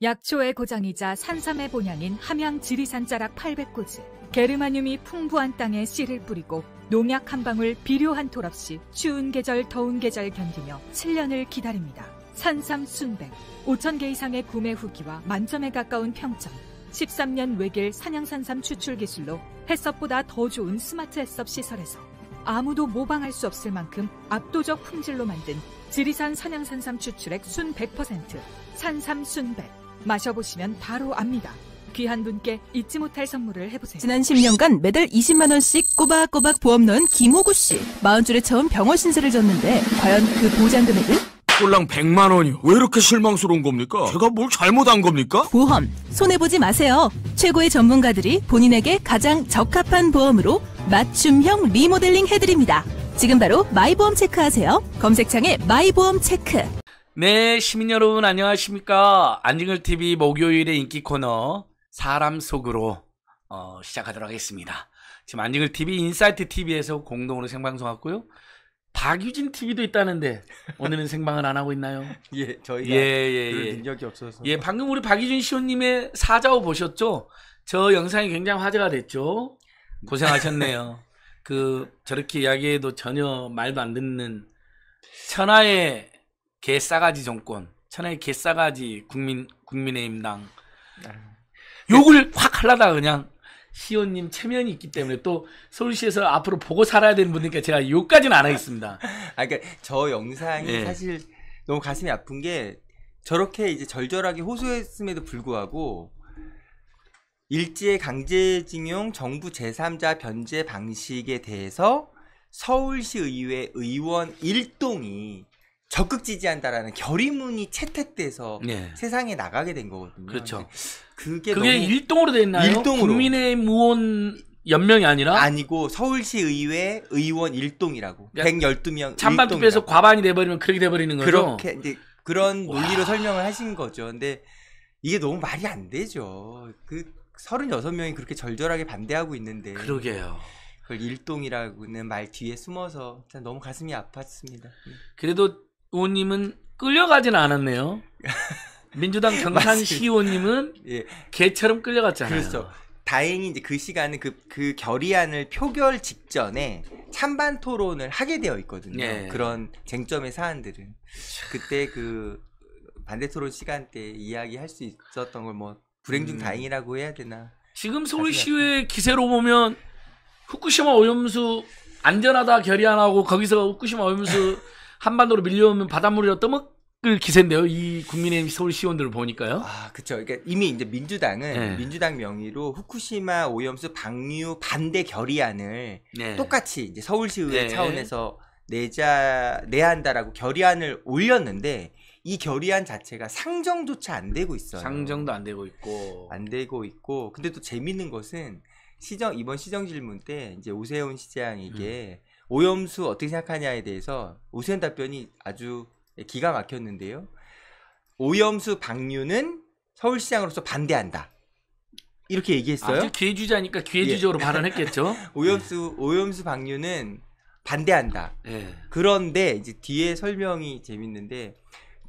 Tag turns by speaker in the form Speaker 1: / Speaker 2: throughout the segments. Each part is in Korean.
Speaker 1: 약초의 고장이자 산삼의 본향인 함양 지리산 자락 800고지. 게르마늄이 풍부한 땅에 씨를 뿌리고 농약 한 방울 비료 한 톨 없이 추운 계절 더운 계절 견디며 7년을 기다립니다. 산삼 순백 5천 개 이상의 구매 후기와 만점에 가까운 평점. 13년 외길 산양산삼 추출 기술로 해썹보다더 좋은 스마트 해썹 시설에서 아무도 모방할 수 없을 만큼 압도적 품질로 만든 지리산 산양산삼 추출액 순 100%, 산삼 순백. 마셔보시면 바로 압니다. 귀한 분께 잊지 못할 선물을 해보세요. 지난 10년간 매달 20만 원씩 꼬박꼬박 보험 넣은 김호구 씨. 마흔 줄에 처음 병원 신세를 졌는데 과연 그 보장 금액은?
Speaker 2: 꼴랑 100만 원이요. 왜 이렇게 실망스러운 겁니까? 제가 뭘 잘못한 겁니까? 보험
Speaker 1: 손해보지 마세요. 최고의 전문가들이 본인에게 가장 적합한 보험으로 맞춤형 리모델링 해드립니다. 지금 바로 마이보험 체크하세요. 검색창에 마이보험 체크.
Speaker 2: 네, 시민 여러분 안녕하십니까? 안징을 TV 목요일의 인기 코너 사람 속으로 어, 시작하도록 하겠습니다. 지금 안징을 TV 인사이트 TV에서 공동으로 생방송하고요. 박유진 TV도 있다는데 오늘은 생방을 안 하고 있나요? 예, 저희가 예, 예, 예. 능력이 없어서. 예, 방금 우리 박유진 시호님의 사자호 보셨죠? 저 영상이 굉장히 화제가 됐죠. 고생하셨네요. 그 저렇게 이야기해도 전혀 말도 안 듣는 천하의 개싸가지 정권, 천하의 개싸가지 국민 국민의힘당 네. 욕을 확 할라다 그냥 시온님 체면이 있기 때문에 또 서울시에서 앞으로 보고 살아야 되는 분이니까 제가 욕까지는
Speaker 3: 안 하겠습니다. 아, 그러니까 저 영상이 네. 사실 너무 가슴이 아픈 게 저렇게 이제 절절하게 호소했음에도 불구하고 일제 강제징용 정부 제3자 변제 방식에 대해서 서울시 의회 의원 일동이 적극 지지한다라는 결의문이 채택돼서 네. 세상에 나가게 된 거거든요. 그렇죠. 그게, 그게
Speaker 2: 일동으로 돼나요 일동으로. 국민의 무원
Speaker 3: 연명이 아니라 아니고 서울시 의회 의원 일동이라고 112명 찬반 투표에서
Speaker 2: 과반이 돼 버리면 그렇게 돼 버리는 거죠. 그렇게
Speaker 3: 이제 그런 논리로 와. 설명을 하신 거죠. 근데 이게 너무 말이 안 되죠. 그 36명이 그렇게 절절하게 반대하고 있는데 그러게요. 그걸 일동이라고는 말 뒤에 숨어서 진짜 너무 가슴이 아팠습니다. 음. 그래도 의원님은 끌려가진 않았네요. 민주당 경산 시의원님은 예. 개처럼 끌려갔잖아요. 그렇죠. 다행히 이제 그 시간은 그, 그 결의안을 표결 직전에 찬반 토론을 하게 되어 있거든요. 예. 그런 쟁점의 사안들은. 그때 그 반대 토론 시간 때 이야기할 수 있었던 걸뭐 불행 중 음. 다행이라고 해야 되나?
Speaker 2: 지금 서울시의 기세로 보면 후쿠시마 오염수 안전하다 결의안하고 거기서 후쿠시마 오염수 한반도로 밀려오면 바닷물이라
Speaker 3: 떠먹을 기세인데요. 이 국민의힘 서울 시원들을 보니까요. 아, 그렇죠. 그러니까 이미 이제 민주당은 네. 민주당 명의로 후쿠시마 오염수 방류 반대 결의안을 네. 똑같이 이제 서울시의회 네. 차원에서 내자 내야 한다라고 결의안을 올렸는데 이 결의안 자체가 상정조차 안 되고 있어요. 상정도 안 되고 있고 안 되고 있고 근데 또 재밌는 것은 시정 이번 시정 질문 때 이제 오세훈 시장에게 음. 오염수 어떻게 생각하냐에 대해서 오세훈 답변이 아주 기가 막혔는데요. 오염수 방류는 서울시장으로서 반대한다. 이렇게 얘기했어요. 아주 기회주자니까기회주적으로 예. 발언했겠죠. 오염수 예. 오염수 방류는 반대한다. 예. 그런데 이제 뒤에 설명이 재밌는데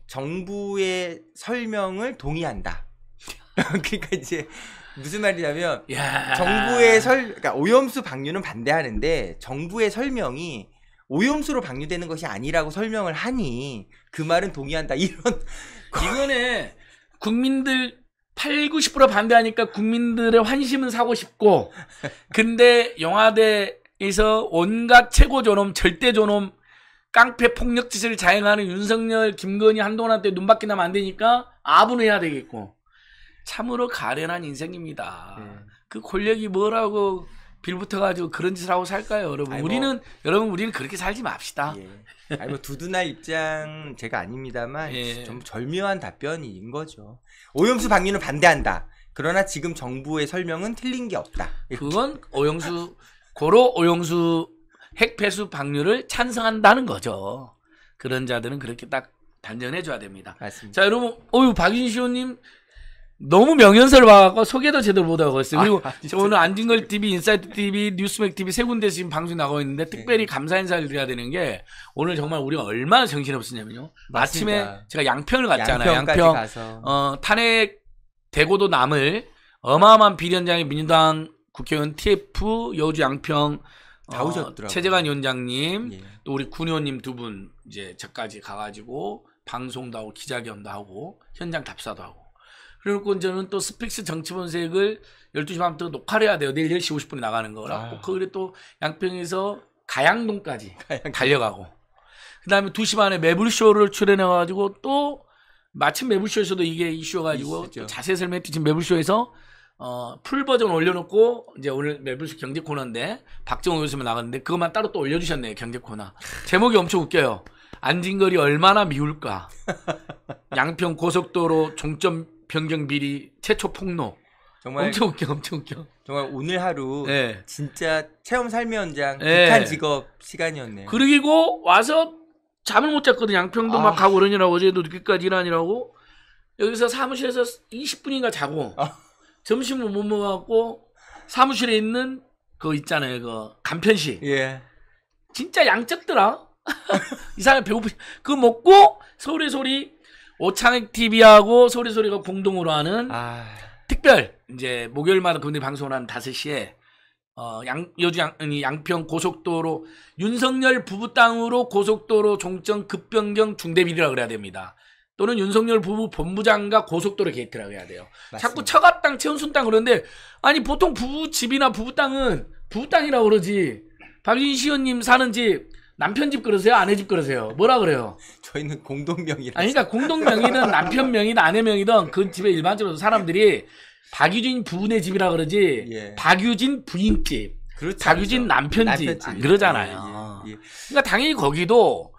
Speaker 3: 정부의 설명을 동의한다. 그러니까 이제 무슨 말이냐면 야. 정부의 설 그러니까 오염수 방류는 반대하는데 정부의 설명이 오염수로 방류되는 것이 아니라고 설명을 하니 그 말은 동의한다. 이런 이거는 국민들 8, 90%
Speaker 2: 반대하니까 국민들의 환심은 사고 싶고 근데 영화대에서 온갖 최고 존엄, 절대 존엄 깡패 폭력 짓을 자행하는 윤석열, 김건희, 한동훈한테 눈밖에 나면 안 되니까 아분해야 되겠고 참으로 가련한 인생입니다. 네. 그 권력이 뭐라고 빌붙어가지고 그런 짓을 하고 살까요,
Speaker 3: 여러분? 뭐, 우리는 여러분 우리는 그렇게 살지 맙시다. 예. 아니 뭐 두두나 입장 제가 아닙니다만 예. 좀 절묘한 답변인 거죠. 오염수 방류는 반대한다. 그러나 지금 정부의 설명은 틀린 게 없다. 그건 오영수 고로 오영수
Speaker 2: 핵폐수 방류를 찬성한다는 거죠. 그런 자들은 그렇게 딱 단정해 줘야 됩니다. 맞습니다. 자, 여러분, 어유 박인시호님 너무 명연설 봐갖고 소개도 제대로 못하고 있어요. 그리고 아, 저 아, 오늘 안진걸 TV, 인사이트 TV, 뉴스맥 TV 세 군데 지금 방송 나가고 있는데 네. 특별히 네. 감사 인사를 드려야 되는 게 오늘 정말 우리가 얼마나 정신없었냐면요. 맞습니다. 아침에 제가 양평을 갔잖아요. 양평 가서. 어, 탄핵 대고도 남을 어마어마한 비련장의 민주당 국회의원 TF 여주 양평 다 오셨더라고요. 어, 최재관 위원장님, 예. 또 우리 군 의원님 두 분 이제 저까지 가가지고 방송도 하고 기자견도 하고 현장 답사도 하고. 그리고 그 저는 또 스픽스 정치본색을 12시 반부터 녹화를 해야 돼요. 내일 10시 50분에 나가는 거라. 아. 그 거기를 또 양평에서 가양동까지 가양. 달려가고. 그 다음에 2시 반에 매불쇼를 출연해가지고 또 마침 매불쇼에서도 이게 이슈여가지고 자세 설명했듯이 매불쇼에서 어, 풀 버전 올려놓고 이제 오늘 매불스 경제 코너인데 박정호 교수님 나갔는데 그것만 따로 또 올려주셨네요 경제 코너 제목이 엄청 웃겨요 안진걸이 얼마나 미울까 양평 고속도로 종점 변경 비리 최초 폭로 정말 엄청 웃겨 엄청 웃겨
Speaker 3: 정말 오늘 하루 네. 진짜 체험 삶의 현장 네. 북한 직업 시간이었네요
Speaker 2: 그리고 와서 잠을 못 잤거든 양평도 아. 막 가고 그러느라고 어제도 늦게까지 일하느라고 여기서 사무실에서 20분인가 자고 아. 점심을 못 먹어갖고 사무실에 있는 그 있잖아요. 그 간편식. 예. 진짜 양적더라. 이 사람 배고프. 그 먹고 소리 소리 오창익 TV하고 소리 소리가 공동으로 하는 아... 특별 이제 목요일마다 그분들이 방송을 하는 5시에 어, 양, 여주 양, 아니, 양평 고속도로, 윤석열 부부 땅으로 고속도로 종점 급변경 중대비리라 그래야 됩니다. 또는 윤석열 부부 본부장과 고속도로 게이트라고 해야 돼요. 맞습니다. 자꾸 처갓 땅, 채운순 땅 그러는데 아니 보통 부부 집이나 부부 땅은 부부 땅이라고 그러지. 박진시원님 사는 집 남편 집 그러세요? 아내 집 그러세요? 뭐라 그래요? 저희는 공동명의라. 아니, 그러니까 공동명의는 남편 명의든 아내 명의든 그 집에 일반적으로 사람들이 박유진 부부네 집이라 그러지 예. 박유진 부인 집, 그렇죠, 박유진 남편 집 남편집. 안 그러잖아요. 예, 예, 예. 그러니까 당연히 거기도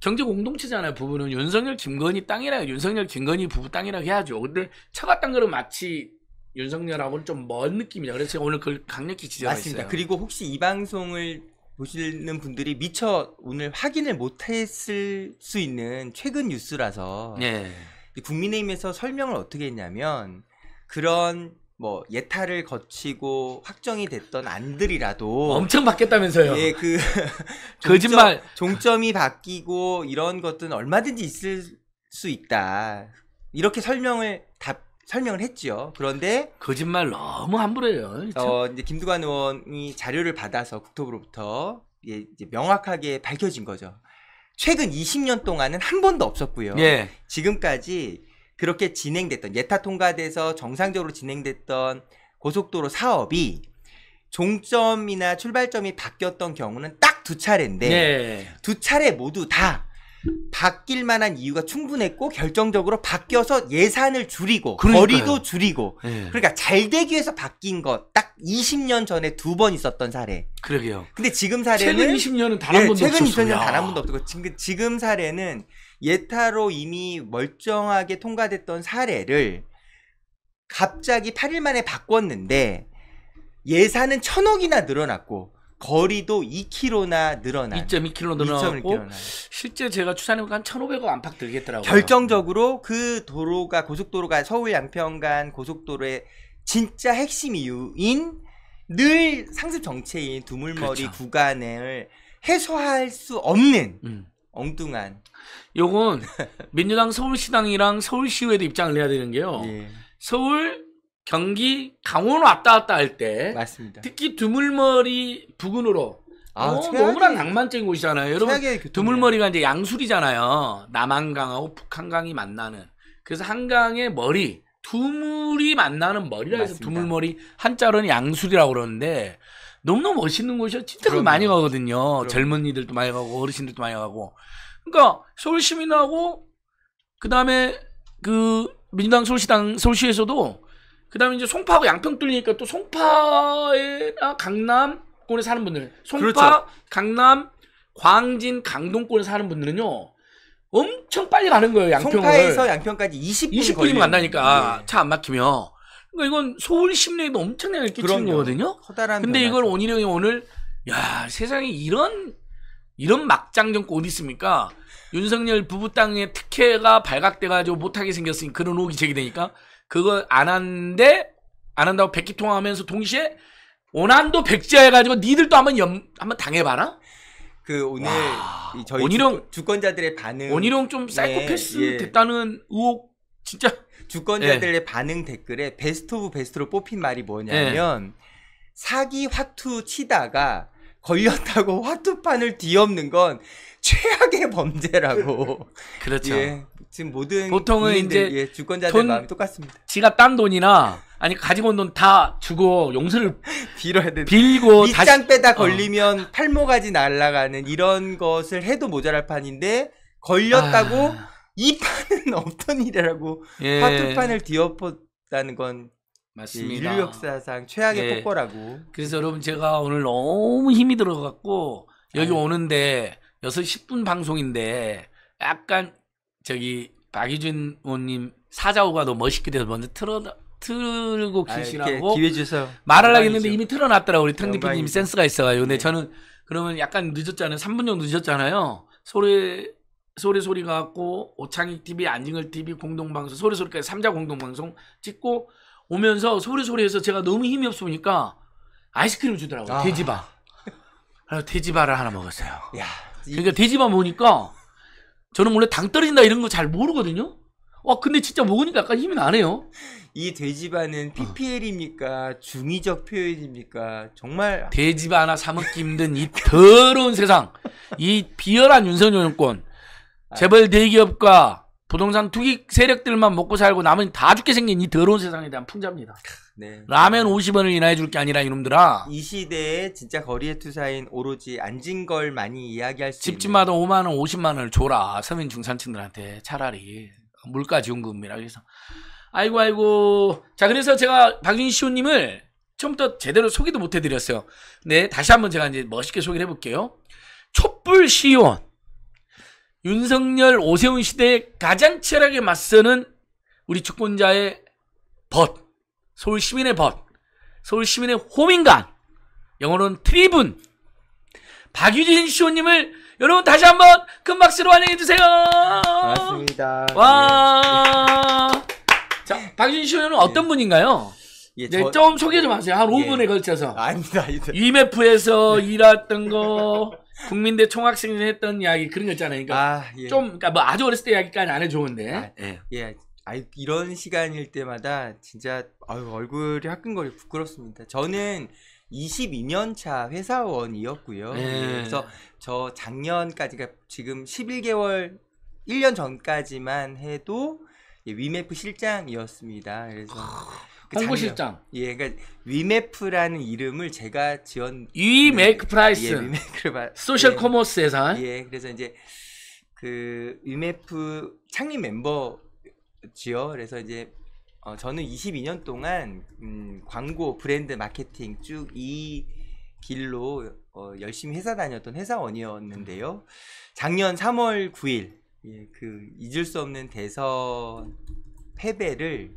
Speaker 2: 경제 공동체잖아요. 부부는 윤석열 김건희 땅이라 윤석열 김건희 부부 땅이라고 해야죠. 근데 처갓땅 거는 마치
Speaker 3: 윤석열하고는 좀 먼 느낌이다. 그래서 제가 오늘 그걸 강력히 지적했습니다. 습니다 그리고 혹시 이 방송을 보시는 분들이 미처 오늘 확인을 못했을 수 있는 최근 뉴스라서 네. 국민의힘에서 설명을 어떻게 했냐면 그런 뭐 예타를 거치고 확정이 됐던 안들이라도 엄청 바뀌었다면서요. 예, 그 거짓말 종점, 이 바뀌고 이런 것들은 얼마든지 있을 수 있다. 이렇게 설명을 답 설명을 했죠 그런데 거짓말 너무 함부로 해요. 어, 이제 김두관 의원이 자료를 받아서 국토부로부터 예, 이제 명확하게 밝혀진 거죠. 최근 20년 동안은 한 번도 없었고요. 예. 지금까지 그렇게 진행됐던 예타 통과돼서 정상적으로 진행됐던 고속도로 사업이 종점이나 출발점이 바뀌었던 경우는 딱 두 차례인데 네. 두 차례 모두 다 바뀔 만한 이유가 충분했고 결정적으로 바뀌어서 예산을 줄이고 그러니까요. 거리도 줄이고 네. 그러니까 잘 되기 위해서 바뀐 것 딱 20년 전에 두 번 있었던 사례. 그러게요. 근데 지금 사례는 최근 20년은 단한 네, 예, 번도 없었어요. 최근 2 0년단한 번도 없고 지금 지금 사례는 예타로 이미 멀쩡하게 통과됐던 사례를 갑자기 8일 만에 바꿨는데 예산은 천억이나 늘어났고 거리도 2km나 늘어난 2.2km 늘어났고 2 1 실제 제가 추산해보니까 한 1,500억 안팎 들겠더라고요. 결정적으로 그 도로가 고속도로가 서울 양평간 고속도로의 진짜 핵심 이유인 늘 상습 정체인 두물머리 그렇죠. 구간을 해소할 수 없는 음. 엉뚱한 요건
Speaker 2: 민주당 서울시당이랑 서울시의회도 입장을 내야 되는 게요. 예. 서울, 경기, 강원 왔다 갔다 할 때 특히 두물머리 부근으로 아, 어, 너무나 낭만적인 곳이잖아요. 여러분 두물머리가 이제 양술이잖아요. 남한강하고 북한강이 만나는. 그래서 한강의 머리, 두물이 만나는 머리라 해서 맞습니다. 두물머리 한자로는 양술이라고 그러는데 너무너무 멋있는 곳이요. 진짜 그럼요. 많이 가거든요. 그럼요. 젊은이들도 많이 가고 어르신들도 많이 가고. 그러니까 서울시민하고 그다음에 그 민주당 서울시당 서울시에서도 그다음에 이제 송파하고 양평 뚫리니까 또 송파에나 강남권에 사는 분들, 송파, 그렇죠. 강남, 광진, 강동권에 사는 분들은요. 엄청 빨리 가는 거예요, 양평을. 송파에서 양평까지 20분 20분이면 만나니까 네. 예. 차안 막히면. 그러니까 이건 서울 시민에도 엄청나게 끼치는 그럼요. 거거든요. 커다란 근데 변화죠. 이걸 원희룡이 오늘 야, 세상에 이런 이런 막장 정권 어디 있습니까? 윤석열 부부 땅에 특혜가 발각돼가지고 못하게 생겼으니 그런 의혹이 제기되니까 그걸안 한데 안 한다고 백기 통하면서 동시에 원한도 백지화해가지고 니들도 한번 염 한번
Speaker 3: 당해봐라. 그 오늘 와, 저희 원희룡, 주권, 자들의 반응 원희룡 좀 예, 사이코패스 예, 예. 됐다는 의혹 진짜 주권자들의 예. 반응 댓글에 베스트 오브 베스트로 뽑힌 말이 뭐냐면 예. 사기 화투 치다가 걸렸다고 화투판을 뒤엎는 건 최악의 범죄라고. 그렇죠. 예, 지금 모든 보통은 국민들, 이제 예, 주권자들 마음이 똑같습니다. 지가 딴 돈이나 아니 가지고 온 돈 다 주고 용서를 빌어야 돼. 빌고 밑장 빼다 어. 걸리면 어. 팔목까지 날아가는 이런 것을 해도 모자랄 판인데 걸렸다고 아... 이 판은 어떤 일이라고 예. 화투판을 뒤엎었다는 건 맞습니다. 예, 인류 역사상 최악의 네. 예. 폭거라고.
Speaker 2: 그래서 여러분 제가 오늘 너무 힘이 들어갖고 여기 아, 예. 오는데 6시 10분 방송인데 약간 저기 박유준 원님 사자호가 너무 멋있게 돼서 먼저 틀어 틀고 계시라고 아, 기회 주세요. 말하려고 했는데 이미 틀어놨더라고 우리 트디피님 센스가 있어가지고 근데 네. 저는 그러면 약간 늦었잖아요. 3분 정도 늦었잖아요. 소리 소리 소리가 갖고 오창익 TV, 안징을 TV 공동방송 소리 소리까지 3자 공동방송 찍고 오면서 소리소리해서 제가 너무 힘이 없어 보니까 아이스크림 을 주더라고요. 아. 돼지바. 그래서 돼지바를 하나 먹었어요. 야, 그러니까 돼지바 먹으니까 저는 원래 당 떨어진다 이런 거
Speaker 3: 잘 모르거든요. 와 근데 진짜 먹으니까 약간 힘이 나네요. 이 돼지바는 PPL입니까? 어. 중의적 표현입니까? 정말 돼지바 하나 사 먹기 힘든 이
Speaker 2: 더러운 세상, 이 비열한 윤석열 정권, 아. 재벌 대기업과 부동산 투기 세력들만 먹고 살고 남은 다 죽게 생긴 이 더러운 세상에
Speaker 3: 대한 풍자입니다. 네.
Speaker 2: 라면 50원을 인하해 줄 게 아니라 이놈들아.
Speaker 3: 이 시대에 진짜 거리의 투자인 오로지 앉은 걸 많이 이야기할 수 집집마다 있는. 5만 원, 50만 원을 줘라. 서민 중산층들한테
Speaker 2: 차라리 물가 지원금이라 래서 아이고 아이고. 자, 그래서 제가 박윤희 시호 님을 처음부터 제대로 소개도 못 해드렸어요. 네, 다시 한번 제가 이제 멋있게 소개 해볼게요. 촛불 시의원. 윤석열 오세훈 시대에 가장 치열하게 맞서는 우리 주권자의 벗, 서울 시민의 벗, 서울 시민의 호민관 영어로는 트리븐, 박유진 시호님을 여러분 다시 한번 큰 박수로 환영해 주세요.
Speaker 3: 맞습니다.
Speaker 2: 와. 네. 자, 박유진 시호는 어떤 네. 분인가요? 예, 네, 저... 좀 소개 좀 하세요. 한 5분에 예. 걸쳐서. 아니다 이제. UMF에서 네. 일했던 거. 국민대 총학생회 했던 이야기 그런 거 있잖아요. 그러니까 아, 예. 좀 그러니까 뭐 아주 어렸을 때 이야기까지
Speaker 3: 안해 좋은데. 아, 예. 예. 아 이런 시간일 때마다 진짜 아유, 얼굴이 화끈거리 부끄럽습니다. 저는 22년 차 회사원이었고요. 네. 예. 그래서 저 작년까지가 그러니까 지금 11개월 1년 전까지만 해도 예, 위메프 실장이었습니다. 그래서 한국실장. 그 예, 그러니까 위메프라는 이름을 제가 지은 위메크 예, 프라이스. 예, 위메크 바... 소셜 예, 커머스 예산. 예, 그래서 이제 그 위메프 창립 멤버지요. 그래서 이제 어, 저는 22년 동안 음, 광고, 브랜드 마케팅 쭉 이 길로 어, 열심히 회사 다녔던 회사원이었는데요. 작년 3월 9일 예, 그 잊을 수 없는 대선 패배를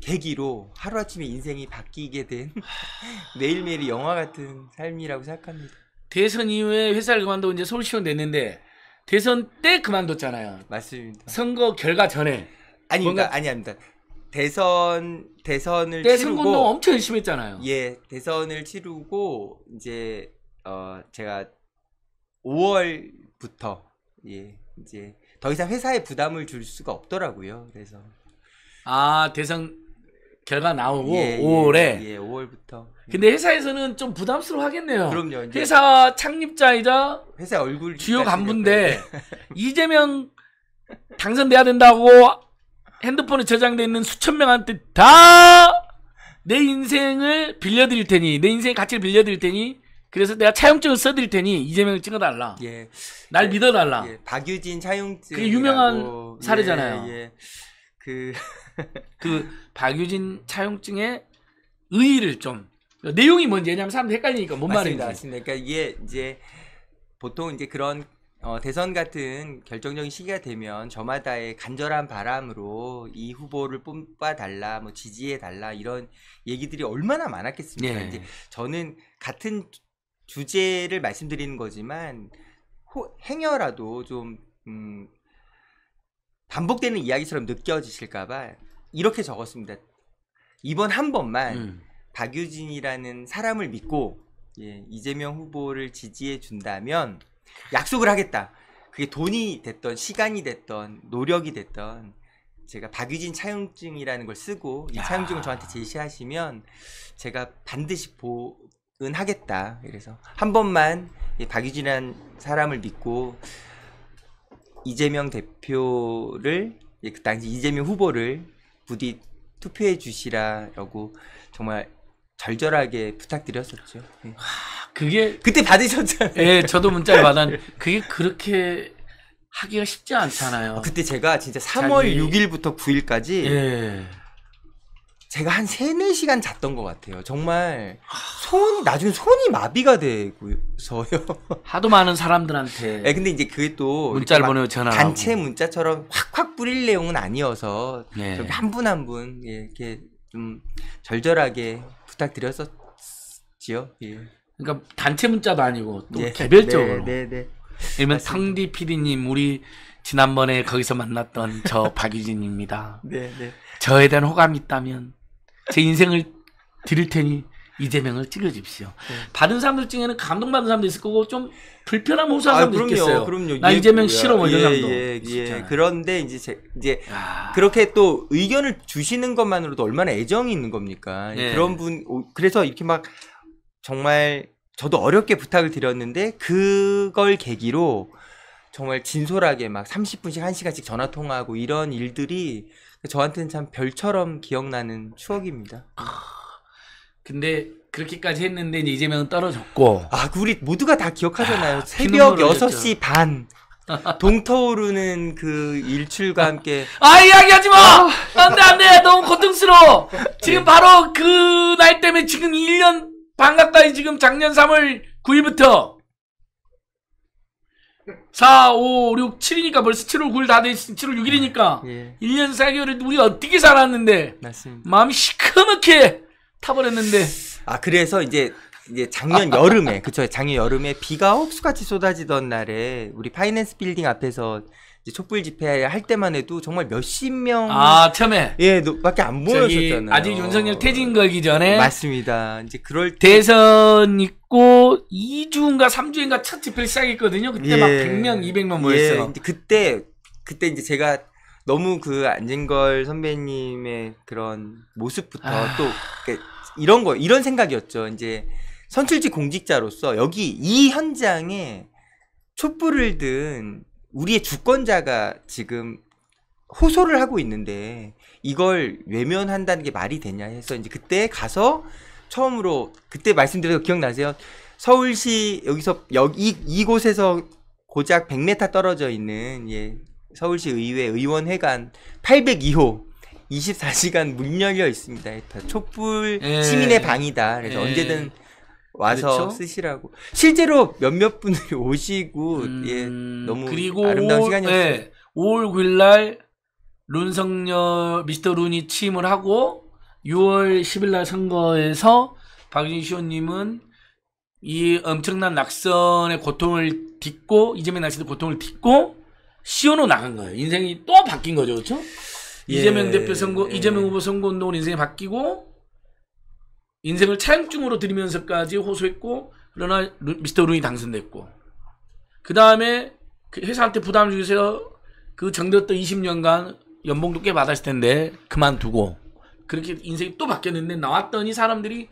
Speaker 3: 계기로 하루아침에 인생이 바뀌게 된 매일매일이 영화 같은 삶이라고 생각합니다.
Speaker 2: 대선 이후에 회사를 그만두고 이제 서울시원 냈는데 대선 때 그만뒀잖아요.
Speaker 3: 맞습니다. 선거 결과 전에 아니 뭔가... 아니 아닙니다. 대선 대선을 때 치르고 선거도 엄청
Speaker 2: 열심히 했잖아요.
Speaker 3: 예, 대선을 치르고 이제 어 제가 5월부터 예 이제 더 이상 회사에 부담을 줄 수가 없더라고요. 그래서 아 대선 결과 나오고 예, 5월에. 예, 5월부터. 예, 근데
Speaker 2: 회사에서는 좀 부담스러워 하겠네요. 그럼요. 이제 회사 창립자이자 회사 얼굴 주요 간부인데 이재명 당선돼야 된다고 핸드폰에 저장돼 있는 수천 명한테 다 내 인생을 빌려드릴 테니 내 인생의 가치를 빌려드릴 테니 그래서 내가 차용증을 써드릴 테니 이재명을 찍어달라. 예. 날 예, 믿어달라. 예. 박유진 차용증. 그게 유명한 예, 사례잖아요. 예. 그 그 박유진
Speaker 3: 차용증의 의의를 좀
Speaker 2: 내용이 뭔지냐면 왜하 사람들 헷갈리니까
Speaker 3: 뭔 맞습니다, 말인지. 맞습니다. 그러니까 이게 이제 보통 이제 그런 어, 대선 같은 결정적인 시기가 되면 저마다의 간절한 바람으로 이 후보를 뽑아달라, 뭐 지지해달라 이런 얘기들이 얼마나 많았겠습니까? 예. 이제 저는 같은 주제를 말씀드리는 거지만 호, 행여라도 좀 음, 반복되는 이야기처럼 느껴지실까봐 이렇게 적었습니다. 이번 한 번만 음. 박유진이라는 사람을 믿고 예, 이재명 후보를 지지해 준다면 약속을 하겠다. 그게 돈이 됐던 시간이 됐던 노력이 됐던 제가 박유진 차용증이라는 걸 쓰고 이 차용증을 아. 저한테 제시하시면 제가 반드시 보은 하겠다. 그래서 한 번만 박유진이라는 사람을 믿고 이재명 대표를 예, 그 당시 이재명 후보를 부디 투표해 주시라라고 정말 절절하게 부탁드렸었죠. 네. 그게 그때 받으셨잖아요. 예, 저도 문자를 받았는데 그게 그렇게 하기가 쉽지 않잖아요. 아, 그때 제가 진짜 3월 자기... 6일부터 9일까지 예. 제가 한 3, 4시간 잤던 것 같아요. 정말 손이 나중에 손이 마비가 되고서요. 하도 많은 사람들한테. 네, 근데 이제 그게 또 문자를 보내고 전화 단체 문자처럼 확확 뿌릴 내용은 아니어서 네. 한분 한분 예, 이렇게 좀 절절하게 부탁드렸었지요. 예. 그러니까 단체 문자도
Speaker 2: 아니고 또 네. 개별적으로. 네, 네, 일면
Speaker 3: 상디 PD님 우리 지난번에
Speaker 2: 거기서 만났던 저 박유진입니다. 네, 네. 저에 대한 호감이 있다면 제 인생을 드릴 테니 이재명을 찍어줍시오. 네. 받은 사람들 중에는 감동받은 사람도
Speaker 3: 있을 거고 좀 불편한 모습 한 아, 사람도 그럼요, 있겠어요. 그럼요. 나 예, 이재명 싫어 뭐 예, 이런 사람도. 예, 예. 그런데 이제 제, 이제 아... 그렇게 또 의견을 주시는 것만으로도 얼마나 애정이 있는 겁니까? 예. 그런 분 그래서 이렇게 막 정말 저도 어렵게 부탁을 드렸는데 그걸 계기로 정말 진솔하게 막 30분씩 1시간씩 전화 통화하고 이런 일들이 그 저한테는 참 별처럼 기억나는 추억입니다. 아, 근데 그렇게까지 했는데 이제 재명은 떨어졌고 어. 아, 그 우리 모두가 다 기억하잖아요. 아, 그 새벽 피눈물을 6시 반. 동터오르는 그 일출과 함께 아 이야기하지 마!
Speaker 2: 안돼 안돼 너무
Speaker 3: 고통스러워 지금 네.
Speaker 2: 바로 그 날 때문에 지금 1년 반 가까이 지금 작년 3월 9일부터 4, 5, 6, 7이니까 벌써 7월 9일 다돼으니 7월 6일이니까 예. 1년 4개월을 우리 어떻게 살았는데 맞습니다. 마음이 시커멓게
Speaker 3: 타버렸는데 아 그래서 이제 이제 작년 여름에 그쵸 작년 여름에 비가 억수같이 쏟아지던 날에 우리 파이낸스 빌딩 앞에서 촛불 집회 할 때만 해도 정말 몇십 명. 아, 처음에. 예, 밖에 안 보였었잖아요. 아직 윤석열 퇴진 걸기 전에. 맞습니다. 이제 그럴 때.
Speaker 2: 대선 있고 2주인가 3주인가 첫 집회를
Speaker 3: 시작했거든요. 그때 예. 막 100명, 200명 예, 모였어요. 예, 그때, 그때 이제 제가 너무 그 안진걸 선배님의 그런 모습부터 아... 또 이런 거, 이런 생각이었죠. 이제 선출직 공직자로서 여기 이 현장에 촛불을 든 우리의 주권자가 지금 호소를 하고 있는데 이걸 외면한다는 게 말이 되냐 해서 이제 그때 가서 처음으로 그때 말씀드려서 기억나세요? 서울시 여기서 여기 이곳에서 고작 100m 떨어져 있는 예, 서울시 의회 의원회관 802호 24시간 문 열려 있습니다. 촛불 예. 시민의 방이다. 그래서 에이. 예. 언제든 와서 그렇죠? 쓰시라고. 실제로 몇몇 분들이 오시고 예, 음... 예 너무 그리고 아름다운 5월, 시간이었어요. 네, 5월
Speaker 2: 9일 날 룬성녀 미스터 룬이 취임을 하고 6월 10일 날 선거에서 박진시호님은 이 엄청난 낙선의 고통을 딛고 이재명 낙선의 고통을 딛고 시호로 나간 거예요. 인생이 또 바뀐 거죠, 그렇죠? 예, 이재명 대표 선거, 예. 이재명 후보 선거 운동은 인생이 바뀌고 인생을 차용증으로 들이면서까지 호소했고 그러나 루, 미스터 루이 당선됐고 그 다음에 그 회사한테 부담 주세요 그 정들었던 20년간 연봉도 꽤 받았을 텐데 그만두고 그렇게 인생이 또 바뀌었는데 나왔더니 사람들이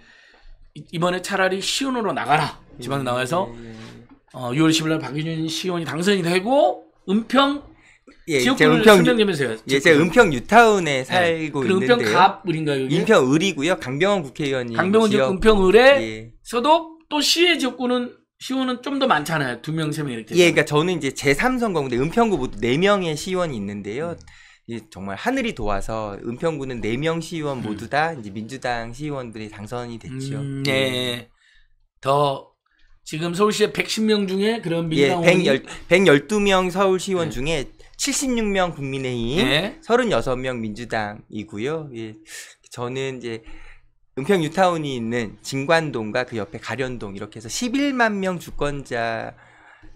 Speaker 2: 이번에 차라리 시온으로 나가라 지방 나와서 예, 예, 예. 어, 6월 10일 날박윤준 시온이 당선이 되고 은평 예, 예, 지역구를 설명드면서요 예, 제가 은평 유타운에 네, 살고 그 있는데요. 은평 갑을인가요? 은평 을이고요.
Speaker 3: 강병원 국회의원이 강병원 지역 은평을에서도
Speaker 2: 예. 또 시의 지역구는 시원은 좀 더 많잖아요. 두 명, 세 명 이렇게. 예, 그니까
Speaker 3: 저는 이제 제3선거인데 은평구 모두 4명의 시의원이 있는데요. 음. 정말 하늘이 도와서 은평구는 4명 시의원 음. 모두 다 음. 이제 민주당 시의원들이 당선이 됐죠. 음, 예. 더 지금 서울시의 110명 중에 그런 민주당 예, 112명 서울시의원 네. 중에 76명 국민의힘, 네. 36명 민주당이고요. 예. 저는 이제 은평 유타운이 있는 진관동과 그 옆에 가련동 이렇게 해서 11만 명 주권자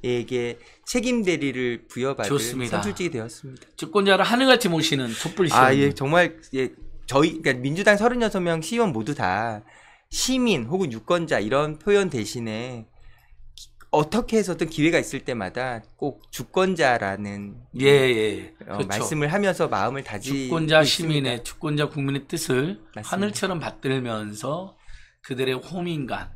Speaker 3: 에게 책임 대리를 부여받을 좋습니다. 선출직이 되었습니다. 주권자를 하늘같이 모시는 촛불 시 아, 예, 정말 예, 저희 그러니까 민주당 36명 시의원 모두 다 시민 혹은 유권자 이런 표현 대신에 어떻게 해서든 기회가 있을 때마다 꼭 주권자라는 예, 예. 예. 어, 그렇죠. 말씀을 하면서 마음을 다지 주권자 시민의
Speaker 2: 주권자 국민의 뜻을 맞습니다. 하늘처럼 받들면서 그들의 호민관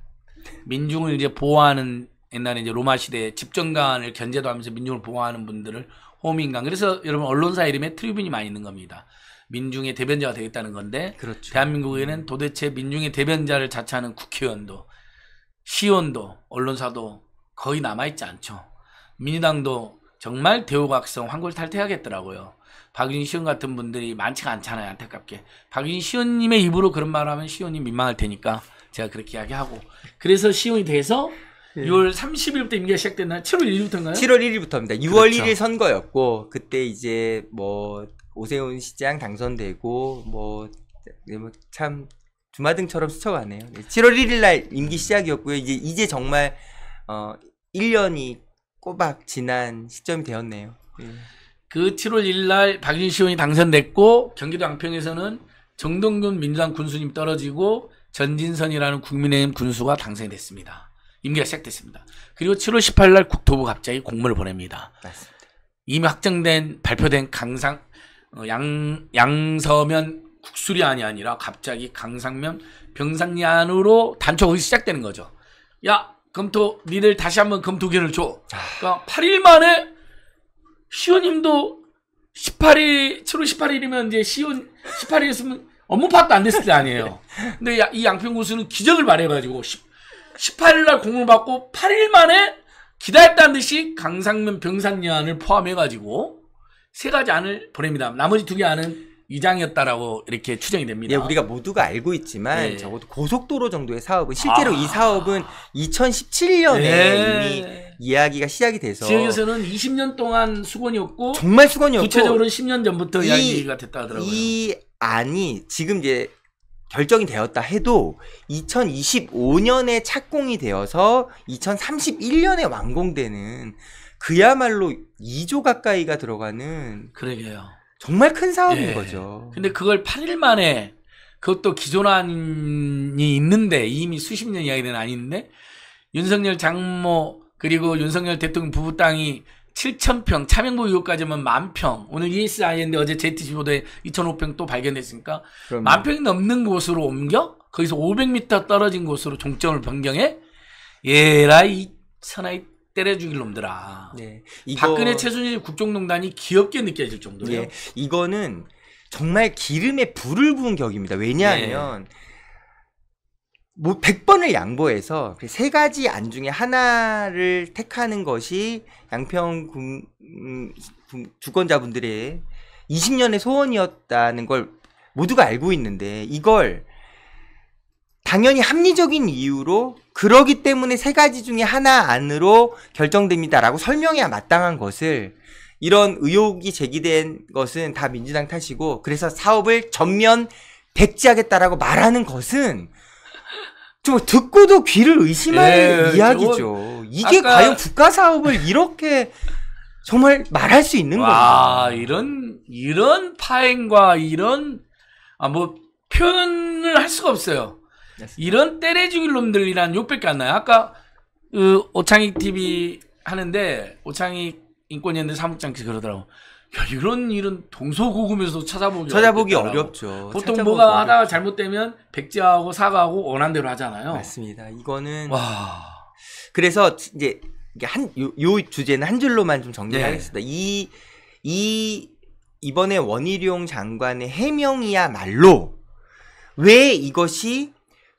Speaker 2: 민중을 이제 보호하는 옛날에 이제 로마 시대에 집정관을 견제도 하면서 민중을 보호하는 분들을 호민관 그래서 여러분 언론사 이름에 트리뷴이 많이 있는 겁니다. 민중의 대변자가 되겠다는 건데 그렇죠. 대한민국에는 도대체 민중의 대변자를 자처하는 국회의원도 시원도 언론사도 거의 남아있지 않죠. 민주당도 정말 대우각성 환골탈퇴하겠더라고요. 박윤시원 같은 분들이 많지가 않잖아요. 안타깝게. 박윤시원님의 입으로 그런 말을 하면 시원님 민망할 테니까 제가 그렇게 이야기하고 그래서 시원이 돼서 네. 예. 6월 30일부터 임기가 시작됐나요? 7월 1일부터인가요? 7월
Speaker 3: 1일부터입니다. 6월 그렇죠. 1일 선거였고 그때 이제 뭐 오세훈 시장 당선되고 뭐참 네, 뭐 주마등처럼 스쳐가네요. 7월 1일 날 임기 시작이었고요. 이제 이제 정말 어, 1년이 꼬박 지난 시점이 되었네요. 예. 그 7월
Speaker 2: 1일 날 박진시 의원이 당선됐고 경기도 양평에서는 정동균 민주당 군수님 떨어지고 전진선이라는 국민의힘 군수가 당선이 됐습니다. 임기가 시작됐습니다. 그리고 7월 18일 날 국토부 갑자기 공문을 보냅니다. 맞습니다. 이미 확정된 발표된 강상 어, 양 양서면 국수리안이 아니라 갑자기 강상면 병상리안으로 단초가 시작되는 거죠. 야 검토 니들 다시 한번 검토 의견을 줘. 아. 그러니까 8일 만에 시호님도 18일 7월 18일이면 이제 시온 18일이었으면 업무 파도 안 됐을 때 아니에요. 근데 이 양평 구수는 기적을 말해가지고 1 8일날 공을 받고 8일 만에 기다렸다는 듯이 강상면 병산년을 포함해가지고 세 가지 안을 보냅니다. 나머지 두 개 안은 위장이었다라고 이렇게 추정이 됩니다. 예, 우리가 모두가 알고
Speaker 3: 있지만 예. 적어도 고속도로 정도의 사업은 실제로 아. 이 사업은 2017년에 예. 이미 이야기가 시작이 돼서 지역에서는 20년 동안 수건이었고 정말 수건이었고 구체적으로는 10년 전부터 이, 이야기가 됐다 하더라고요. 이 안이 지금 이제 결정이 되었다 해도 2025년에 착공이 되어서 2031년에 완공되는 그야말로 2조 가까이가 들어가는 그러게요. 정말 큰 사업인 예. 거죠. 근데 그걸 8일 만에 그것도 기존
Speaker 2: 안이 있는데 이미 수십 년 이야기 된 안인데 윤석열 장모 그리고 윤석열 대통령 부부 땅이 7,000평, 차명부 의혹까지면 만평, 오늘 ESI인데 어제 JTC5도에 2,500평 또 발견됐으니까, 만평이 넘는 곳으로 옮겨? 거기서 500m 떨어진 곳으로 종점을 변경해? 예라, 이, 천하이 때려 죽일 놈들아. 네. 이거... 박근혜 최순실 국정농단이 귀엽게 느껴질
Speaker 3: 정도예요. 네. 이거는 정말 기름에 불을 부은 격입니다. 왜냐하면 네. 뭐 100번을 양보해서 그 세 가지 안 중에 하나를 택하는 것이 양평 군, 음, 주권자분들의 20년의 소원이었다는 걸 모두가 알고 있는데 이걸 당연히 합리적인 이유로 그러기 때문에 세 가지 중에 하나 안으로 결정됩니다라고 설명해야 마땅한 것을 이런 의혹이 제기된 것은 다 민주당 탓이고 그래서 사업을 전면 백지하겠다라고 말하는 것은 좀 듣고도 귀를 의심할 예, 예 이야기죠. 이게 아까... 과연 국가 사업을 이렇게 정말 말할 수 있는 거예
Speaker 2: 이런 이런 파행과 이런 아뭐 표현을 할 수가 없어요. 이런 때려 죽일 놈들이란 욕밖에 안 나요. 아까 그 오창익 TV 하는데 오창익 인권연대 사무장께서 그러더라고. 야, 이런 이런 동서고금에서 찾아보기 찾아보기 어렵죠
Speaker 3: 보통 뭐가
Speaker 2: 하다가 잘못되면
Speaker 3: 백지하고 사과하고 원한 대로 하잖아요. 맞습니다. 이거는 와. 그래서 이제 한요 요 주제는 한 줄로만 좀 정리하겠습니다. 네. 이이 이 이번에 원희룡 장관의 해명이야말로 왜 이것이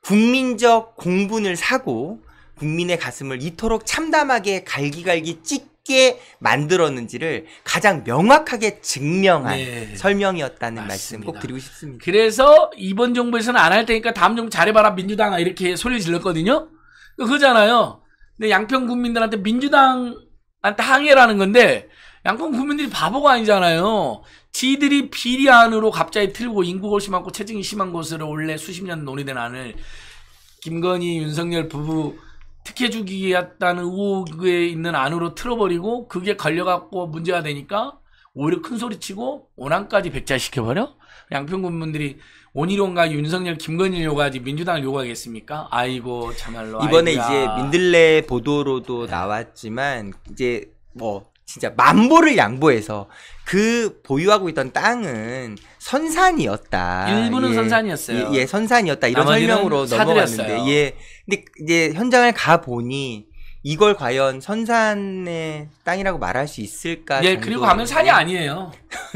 Speaker 3: 국민적 공분을 사고 국민의 가슴을 이토록 참담하게 갈기갈기 찢게 만들었는지를 가장 명확하게 증명한 네. 설명이었다는 말씀 꼭 드리고 싶습니다. 그래서 이번 정부에서는 안 할 테니까
Speaker 2: 다음 정부 잘해봐라 민주당 이렇게 소리를 질렀거든요. 그거잖아요. 근데 양평 국민들한테 민주당한테 항해라는 건데 양권 국민들이 바보가 아니잖아요. 지들이 비리 안으로 갑자기 틀고 인구가 심하고 체증이 심한 곳으로 원래 수십 년 논의된 안을 김건희, 윤석열 부부 특혜 주기였다는 의혹에 있는 안으로 틀어버리고 그게 걸려갖고 문제가 되니까 오히려 큰 소리치고 원안까지 백자시켜버려? 양평군 분들이 온희룡과 윤석열, 김건일 요구하지 민주당을 요구하겠습니까? 아이고 참말로 이번에 아이고 이제
Speaker 3: 민들레 보도로도 나왔지만 이제 뭐 진짜 만보를 양보해서 그 보유하고 있던 땅은 선산이었다. 일부는 예, 선산이었어요. 예, 예, 선산이었다. 이런 설명으로 사드렸어 넘어갔는데 예. 근데 이제 현장을 가 보니 이걸 과연 선산의 땅이라고 말할 수 있을까? 예, 그리고 가면 산이 예. 아니에요.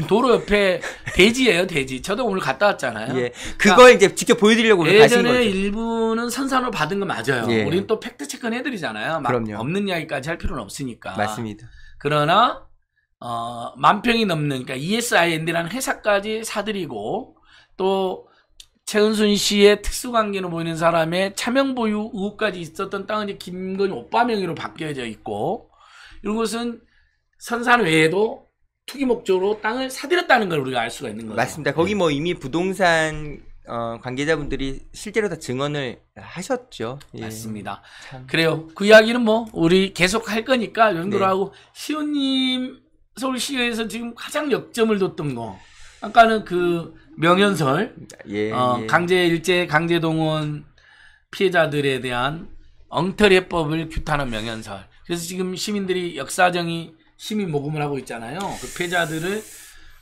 Speaker 3: 도로 옆에 대지예요, 대지. 저도 오늘 갔다 왔잖아요. 예, 그러니까 그걸 그러니까 이제 직접 보여드리려고 오늘
Speaker 2: 가신 거죠. 예전에 일부는 선산으로 받은 거 맞아요. 예. 우리는 또 팩트 체크는 해드리잖아요. 막 그럼요. 없는 이야기까지 할 필요는 없으니까. 맞습니다. 그러나 어, 만 평이 넘는 그러니까 ESIND라는 회사까지 사들이고 또 최은순 씨의 특수관계로 보이는 사람의 차명 보유 의혹까지 있었던 땅은 이제 김건희 오빠 명의로 바뀌어져
Speaker 3: 있고 이런 것은 선산 외에도 투기 목적으로 땅을 사들였다는 걸 우리가 알 수가 있는 거죠. 맞습니다. 거기 네. 뭐 이미 부동산 어, 관계자분들이 실제로 다 증언을 하셨죠. 예. 맞습니다. 참. 그래요. 그 이야기는 뭐 우리
Speaker 2: 계속 할 거니까 연결 네. 하고 시호님 서울시에서 지금 가장 역점을 뒀던 거 아까는 그 명연설 예, 어, 예. 강제 일제 강제 동원 피해자들에 대한 엉터리 해법을 규탄한 명연설. 그래서 지금 시민들이 역사정이 시민 모금을 하고 있잖아요. 그 피해자들을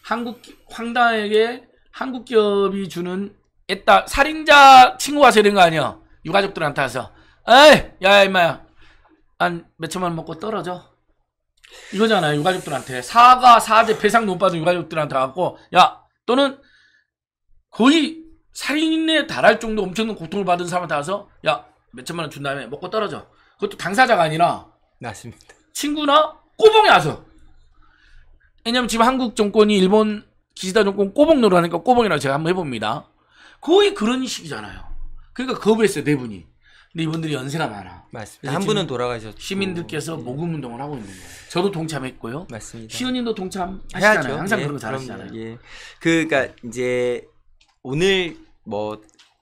Speaker 2: 한국 황당에게 한국 기업이 주는 했다 살인자 친구가 저런 거 아니야 유가족들한테 와서 에이 야 임마야 한 몇 천만 원 먹고 떨어져 이거잖아요 유가족들한테 사과 사죄 배상 못 받은 유가족들한테 갖고 야 또는 거의 살인에 달할 정도 엄청난 고통을 받은 사람한테 와서 야 몇 천만 원 준 다음에 먹고 떨어져 그것도 당사자가 아니라 맞습니다 친구나 꼬봉이 와서 왜냐면 지금 한국 정권이 일본 기시다 정권 꼬봉 노릇하니까 꼬봉이라고 제가 한번 해봅니다 거의 그런 식이잖아요. 그러니까 겁을 했어요, 네 분이. 근데 이분들이 연세가 많아. 맞습니다. 한 분은 돌아가셨고 시민들께서 네. 모금 운동을 하고 있는 거예요.
Speaker 3: 저도 동참했고요. 맞습니다.
Speaker 2: 시은님도 동참하시잖아요. 죠 항상 예, 그런 거 잘하시잖아요.
Speaker 3: 예. 그 예. 그니까 이제 오늘 뭐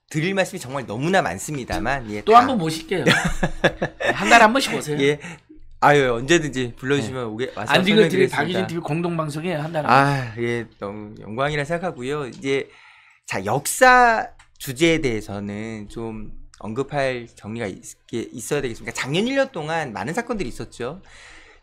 Speaker 3: 드릴 말씀이 정말 너무나 많습니다만 예, 또한 번 모실게요. 한 달에 한 번씩 오세요. 예. 아유 언제든지 불러주시면 네. 오게 와서 안디건 설명겠습니다 TV, 박유진 TV
Speaker 2: 공동 방송에 한달한 아,
Speaker 3: 예, 너무 영광이라 생각하고요. 이제 자, 역사 주제에 대해서는 좀 언급할 정리가 있, 있어야 되겠습니다. 그러니까 작년 1년 동안 많은 사건들이 있었죠.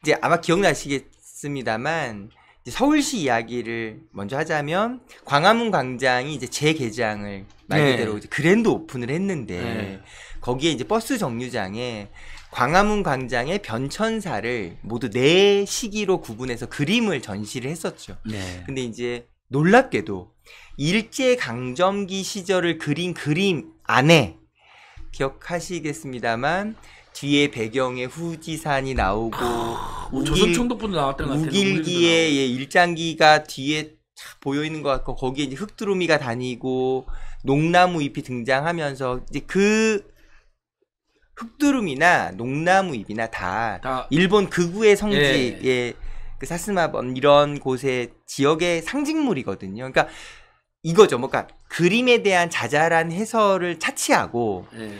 Speaker 3: 이제 아마 기억나시겠습니다만 서울시 이야기를 먼저 하자면 광화문 광장이 이제 재개장을 말 네. 그대로 네. 그랜드 오픈을 했는데 네. 거기에 이제 버스 정류장에 광화문 광장의 변천사를 모두 네 시기로 구분해서 그림을 전시를 했었죠. 네. 근데 이제 놀랍게도 일제강점기 시절을 그린 그림 안에 기억하시겠습니다만 뒤에 배경에 후지산이 나오고 아, 뭐 조선총독부도 나왔던 것 같아요. 우길기에 예, 일장기가 뒤에 보여 있는 것 같고 거기에 이제 흑두루미가 다니고 농나무 잎이 등장하면서 이제 그 흑두루미나 농나무 잎이나 다, 다 일본 극우의 성지에 예. 예그 사스마번 이런 곳의 지역의 상징물이거든요. 그러니까 이거죠. 뭔가 그림에 대한 자잘한 해설을 차치하고 네.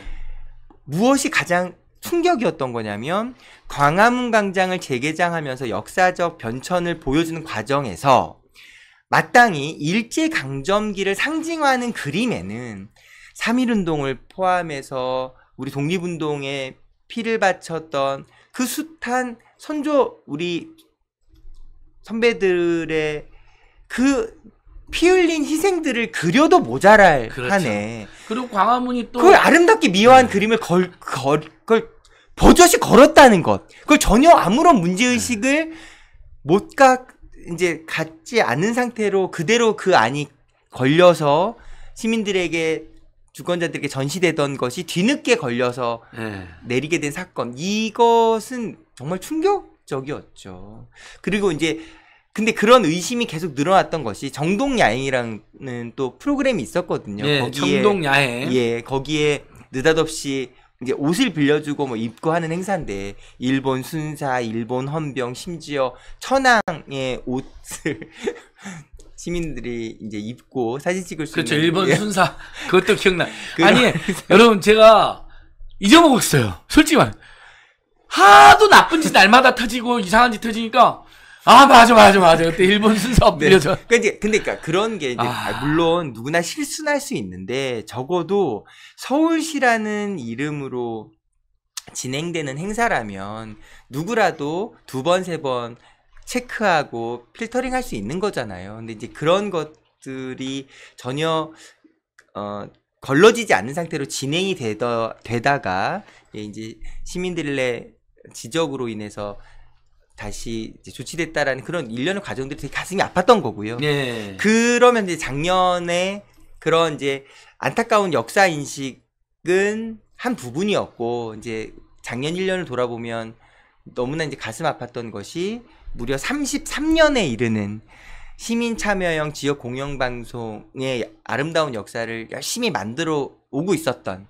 Speaker 3: 무엇이 가장 충격이었던 거냐면 광화문 광장을 재개장하면서 역사적 변천을 보여주는 과정에서 마땅히 일제 강점기를 상징하는 그림에는 삼일운동을 포함해서 우리 독립운동에 피를 바쳤던 그 숱한 선조 우리 선배들의 그 피 흘린 희생들을 그려도 모자랄 그렇죠. 하네. 그리고 광화문이 또 그 아름답게 미화한 네. 그림을 걸, 걸, 걸 버젓이 걸었다는 것. 그걸 전혀 아무런 문제 의식을 네. 못가 이제 갖지 않은 상태로 그대로 그 안이 걸려서 시민들에게 주권자들에게 전시되던 것이 뒤늦게 걸려서 네. 내리게 된 사건. 이것은 정말 충격 적이었죠 그리고 이제 근데 그런 의심이 계속 늘어났던 것이 정동야행이라는 또 프로그램이 있었거든요. 예, 거기에, 정동야행. 예, 거기에 느닷없이 이제 옷을 빌려주고 뭐 입고 하는 행사인데 일본 순사, 일본 헌병, 심지어 천황의 옷을 시민들이 이제 입고 사진 찍을 수 그렇죠, 있는 일본 거예요. 순사 그것도 기억나. 아니 여러분 제가 잊어먹었어요. 솔직히 말. 하도 나쁜 짓 날마다 터지고 이상한 짓 터지니까 아 맞아 맞아 맞아 그때 일본 순서 네. 밀려져. 근데 그러니까 근데 그러니까 그런 게 이제 아... 아 물론 누구나 실수할 는수 있는데 적어도 서울시라는 이름으로 진행되는 행사라면 누구라도 두 번 세번 번 체크하고 필터링 할 수 있는 거잖아요. 근데 이제 그런 것들이 전혀 어 걸러지지 않는 상태로 진행이 되더, 되다가 이제 시민들의 지적으로 인해서 다시 조치됐다라는 그런 일련의 과정들이 되게 가슴이 아팠던 거고요. 네. 그러면 이제 작년에 그런 이제 안타까운 역사 인식은 한 부분이었고 이제 작년 1년을 돌아보면 너무나 이제 가슴 아팠던 것이 무려 33년에 이르는 시민 참여형 지역 공영 방송의 아름다운 역사를 열심히 만들어 오고 있었던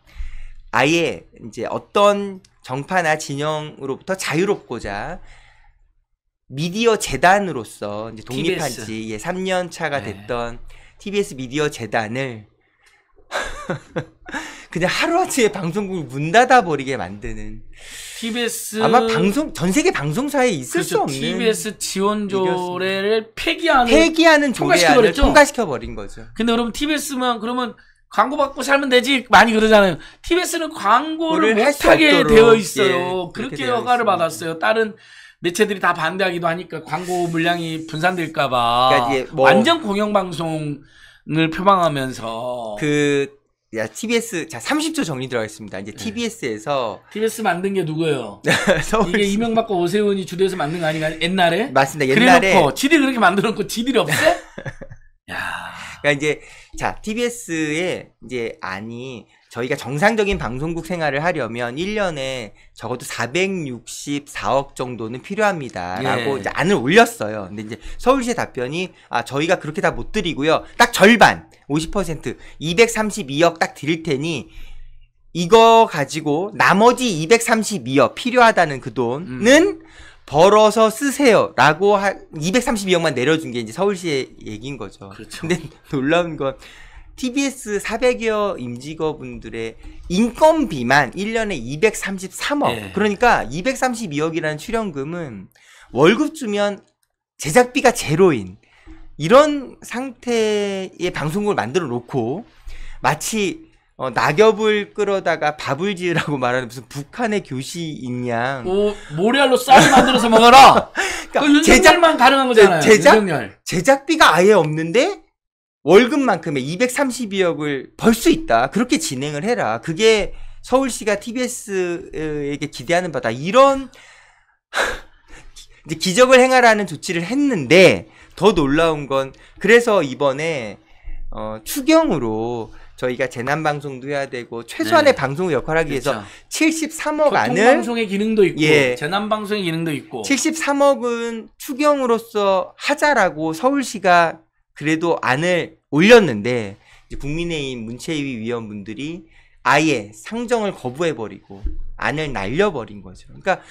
Speaker 3: 아예 이제 어떤 정파나 진영으로부터 자유롭고자 미디어 재단으로서 이제 독립한 TBS. 지 예, 3년 차가 네. 됐던 TBS 미디어 재단을 그냥 하루아침에 방송국을 문 닫아 버리게 만드는
Speaker 2: TBS 아마 방송
Speaker 3: 전 세계 방송사에 있을 그렇죠. 수 없는 TBS
Speaker 2: 지원 조례를 폐기하는 폐기하는 조례를 통과시켜
Speaker 3: 버린 거죠.
Speaker 2: 근데 그럼 TBS만 그러면 광고 받고 살면 되지 많이 그러잖아요. TBS는 광고를 못하게 되어 예, 있어요. 예, 그렇게 허가를 받았어요. 다른 매체들이 다 반대하기도 하니까 광고 물량이 분산될까봐 그러니까 뭐 완전
Speaker 3: 공영방송을 표방하면서 그 야, TBS 자 30초 정리 들어가겠습니다. 이제 TBS에서 네. TBS 만든 게 누구예요? 이게 이명박과
Speaker 2: 오세훈이 주도해서 만든 거 아닌가? 옛날에
Speaker 3: 맞습니다. 옛날에 그래놓고
Speaker 2: 지들이 그렇게 만들어놓고 지들이 없어?
Speaker 3: 그러니까 이제 자 TBS의 이제 아니 저희가 정상적인 방송국 생활을 하려면 1년에 적어도 464억 정도는 필요합니다라고 예. 이제 안을 올렸어요. 근데 이제 서울시의 답변이 아 저희가 그렇게 다 못 드리고요. 딱 절반 50% 232억 딱 드릴 테니 이거 가지고 나머지 232억 필요하다는 그 돈은 음. 벌어서 쓰세요. 라고 한 232억만 내려준 게 이제 서울시의 얘기인 거죠. 그렇죠. 근데 놀라운 건 TBS 400여 임직원분들의 인건비만 1년에 233억. 예. 그러니까 232억이라는 출연금은 월급 주면 제작비가 제로인 이런 상태의 방송국을 만들어 놓고 마치 어, 낙엽을 끌어다가 밥을 지으라고 말하는 무슨 북한의 교시인 양. 오, 모래알로 쌀 만들어서 먹어라! 그러니까, 그러니까 제작만 가능한 거잖아요. 제작, 윤석열. 제작비가 아예 없는데 월급만큼의 232억을 벌 수 있다. 그렇게 진행을 해라. 그게 서울시가 TBS에게 기대하는 바다. 이런 이제 기적을 행하라는 조치를 했는데 더 놀라운 건 그래서 이번에 어, 추경으로 저희가 재난 방송도 해야 되고 최소한의 네. 방송 역할 하기 위해서 그렇죠. 73억 안을 방송의 기능도 있고 예. 재난 방송의 기능도 있고 73억은 추경으로서 하자라고 서울시가 그래도 안을 올렸는데 이제 국민의힘 문체위 위원분들이 아예 상정을 거부해 버리고 안을 날려 버린 거죠. 그러니까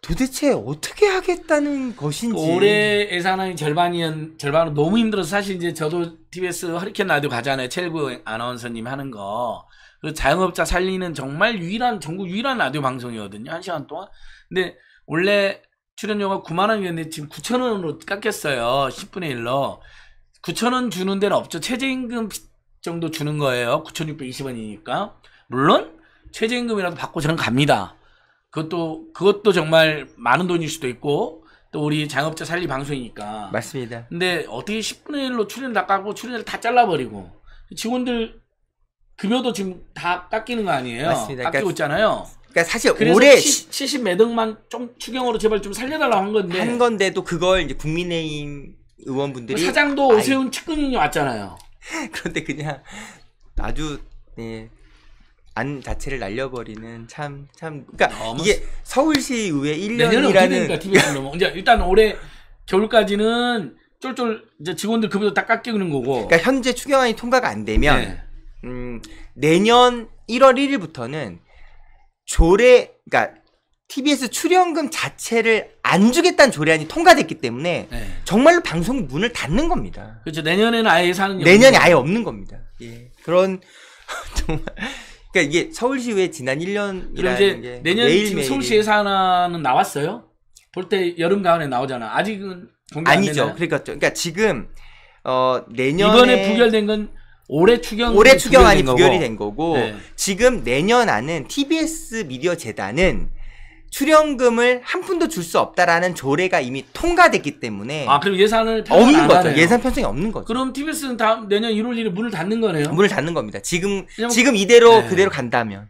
Speaker 3: 도대체 어떻게 하겠다는 것인지 그 올해
Speaker 2: 예산안이 절반이었 절반으로 너무 힘들어서 사실 이제 저도 TBS 허리케인 라디오 가잖아요 첼구 아나운서님 하는 거그 자영업자 살리는 정말 유일한 전국 유일한 라디오 방송이거든요 한 시간 동안 근데 원래 출연료가 9만 원이었는데 지금 9천 원으로 깎였어요 10분의 1로 9천 원 주는 데는 없죠 최저임금 정도 주는 거예요 9,620원이니까 물론 최저임금이라도 받고 저는 갑니다 그것도 그것도 정말 많은 돈일 수도 있고 또 우리 장업자 살리 방송이니까 맞습니다. 근데 어떻게 10분의 1로 출연 다 깎고 출연을 다 잘라버리고 직원들 급여도 지금 다 깎이는 거 아니에요? 맞습니다. 깎이고 그러니까, 있잖아요. 그러니까 사실 올해 70, 몇 억만 좀 추경으로
Speaker 3: 제발 좀 살려달라 고한 건데 한 건데도 그걸 이제 국민의힘 의원분들이 사장도 오세훈 측근이 왔잖아요. 그런데 그냥 아주 예, 안 자체를 날려버리는 참, 참. 그러니까 이게 서울시 의회 1년이라는. TBS로. 일단 올해 겨울까지는 쫄쫄 이제 직원들 급여도 다 깎이는 거고. 그러니까 현재 추경안이 통과가 안 되면, 네. 음, 내년 1월 1일부터는 조례, 그니까 TBS 출연금 자체를 안 주겠다는 조례안이 통과됐기 때문에 네. 정말로 방송 문을 닫는 겁니다. 그렇죠. 내년에는 아예 사는 내년에 없는 아예 없는 겁니다. 예. 그런 정말 그러니까 이게 서울시 왜 지난 1년이라는 이제 내년 매일 지금 서울시 예산안은 나왔어요?
Speaker 2: 볼 때 여름 가을에 나오잖아. 아직은 공개 아니죠.
Speaker 3: 그러니까 그러니까 지금 어 내년 이번에 부결된 건 올해 추경 올해 추경안이 부결이 된 거고 네. 지금 내년 안은 TBS 미디어 재단은 출연금을 한 푼도 줄 수 없다라는 조례가 이미 통과됐기 때문에 아
Speaker 2: 그럼 예산을 없는 거죠. 하네요. 예산 편성이 없는 거죠. 그럼 TBS는 다음 내년 1월 1일 문을 닫는 거네요. 문을 닫는 겁니다. 지금 왜냐면, 지금 이대로 네. 그대로 간다면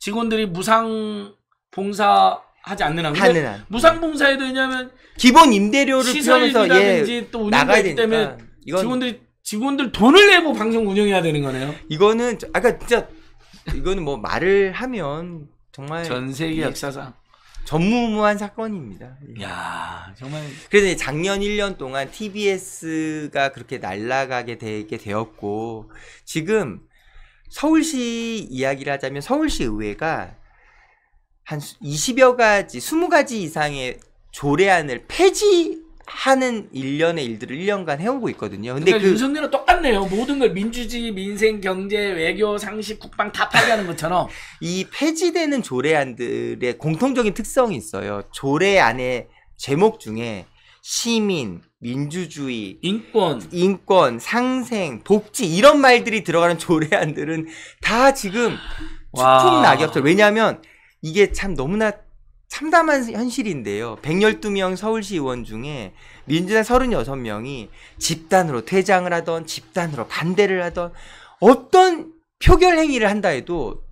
Speaker 2: 직원들이 무상 봉사 하지 않는 한. 하는 한. 무상 봉사에 대냐면
Speaker 3: 기본 임대료를 시설이라든지 예, 또 나가야 되니까. 때문에 이건, 직원들이 직원들 돈을 내고 방송 운영해야 되는 거네요. 이거는 아까 그러니까 진짜 이거는 뭐 말을 하면 정말 전 세계 예, 역사상 전무무한 사건입니다. 예. 야 정말. 그래서 작년 1년 동안 TBS가 그렇게 날라가게 되게 되었고 지금 서울시 이야기를 하자면 서울시 의회가 한 20여 가지, 20가지 이상의 조례안을 폐지 하는 일련의 일들을 1년간 해오고 있거든요. 근데 그러니까 그 윤석열은 똑같네요. 모든 걸 민주주의, 민생, 경제, 외교, 상식, 국방 다 파괴하는 것처럼 이 폐지되는 조례안들의 공통적인 특성이 있어요. 조례안의 제목 중에 시민, 민주주의, 인권, 인권, 상생, 복지 이런 말들이 들어가는 조례안들은 다 지금 추풍 낙엽처럼 왜냐하면 이게 참 너무나 참담한 현실인데요. 112명 서울시 의원 중에 민주당 36명이 집단으로 퇴장을 하던 집단으로 반대를 하던 어떤 표결 행위를 한다 해도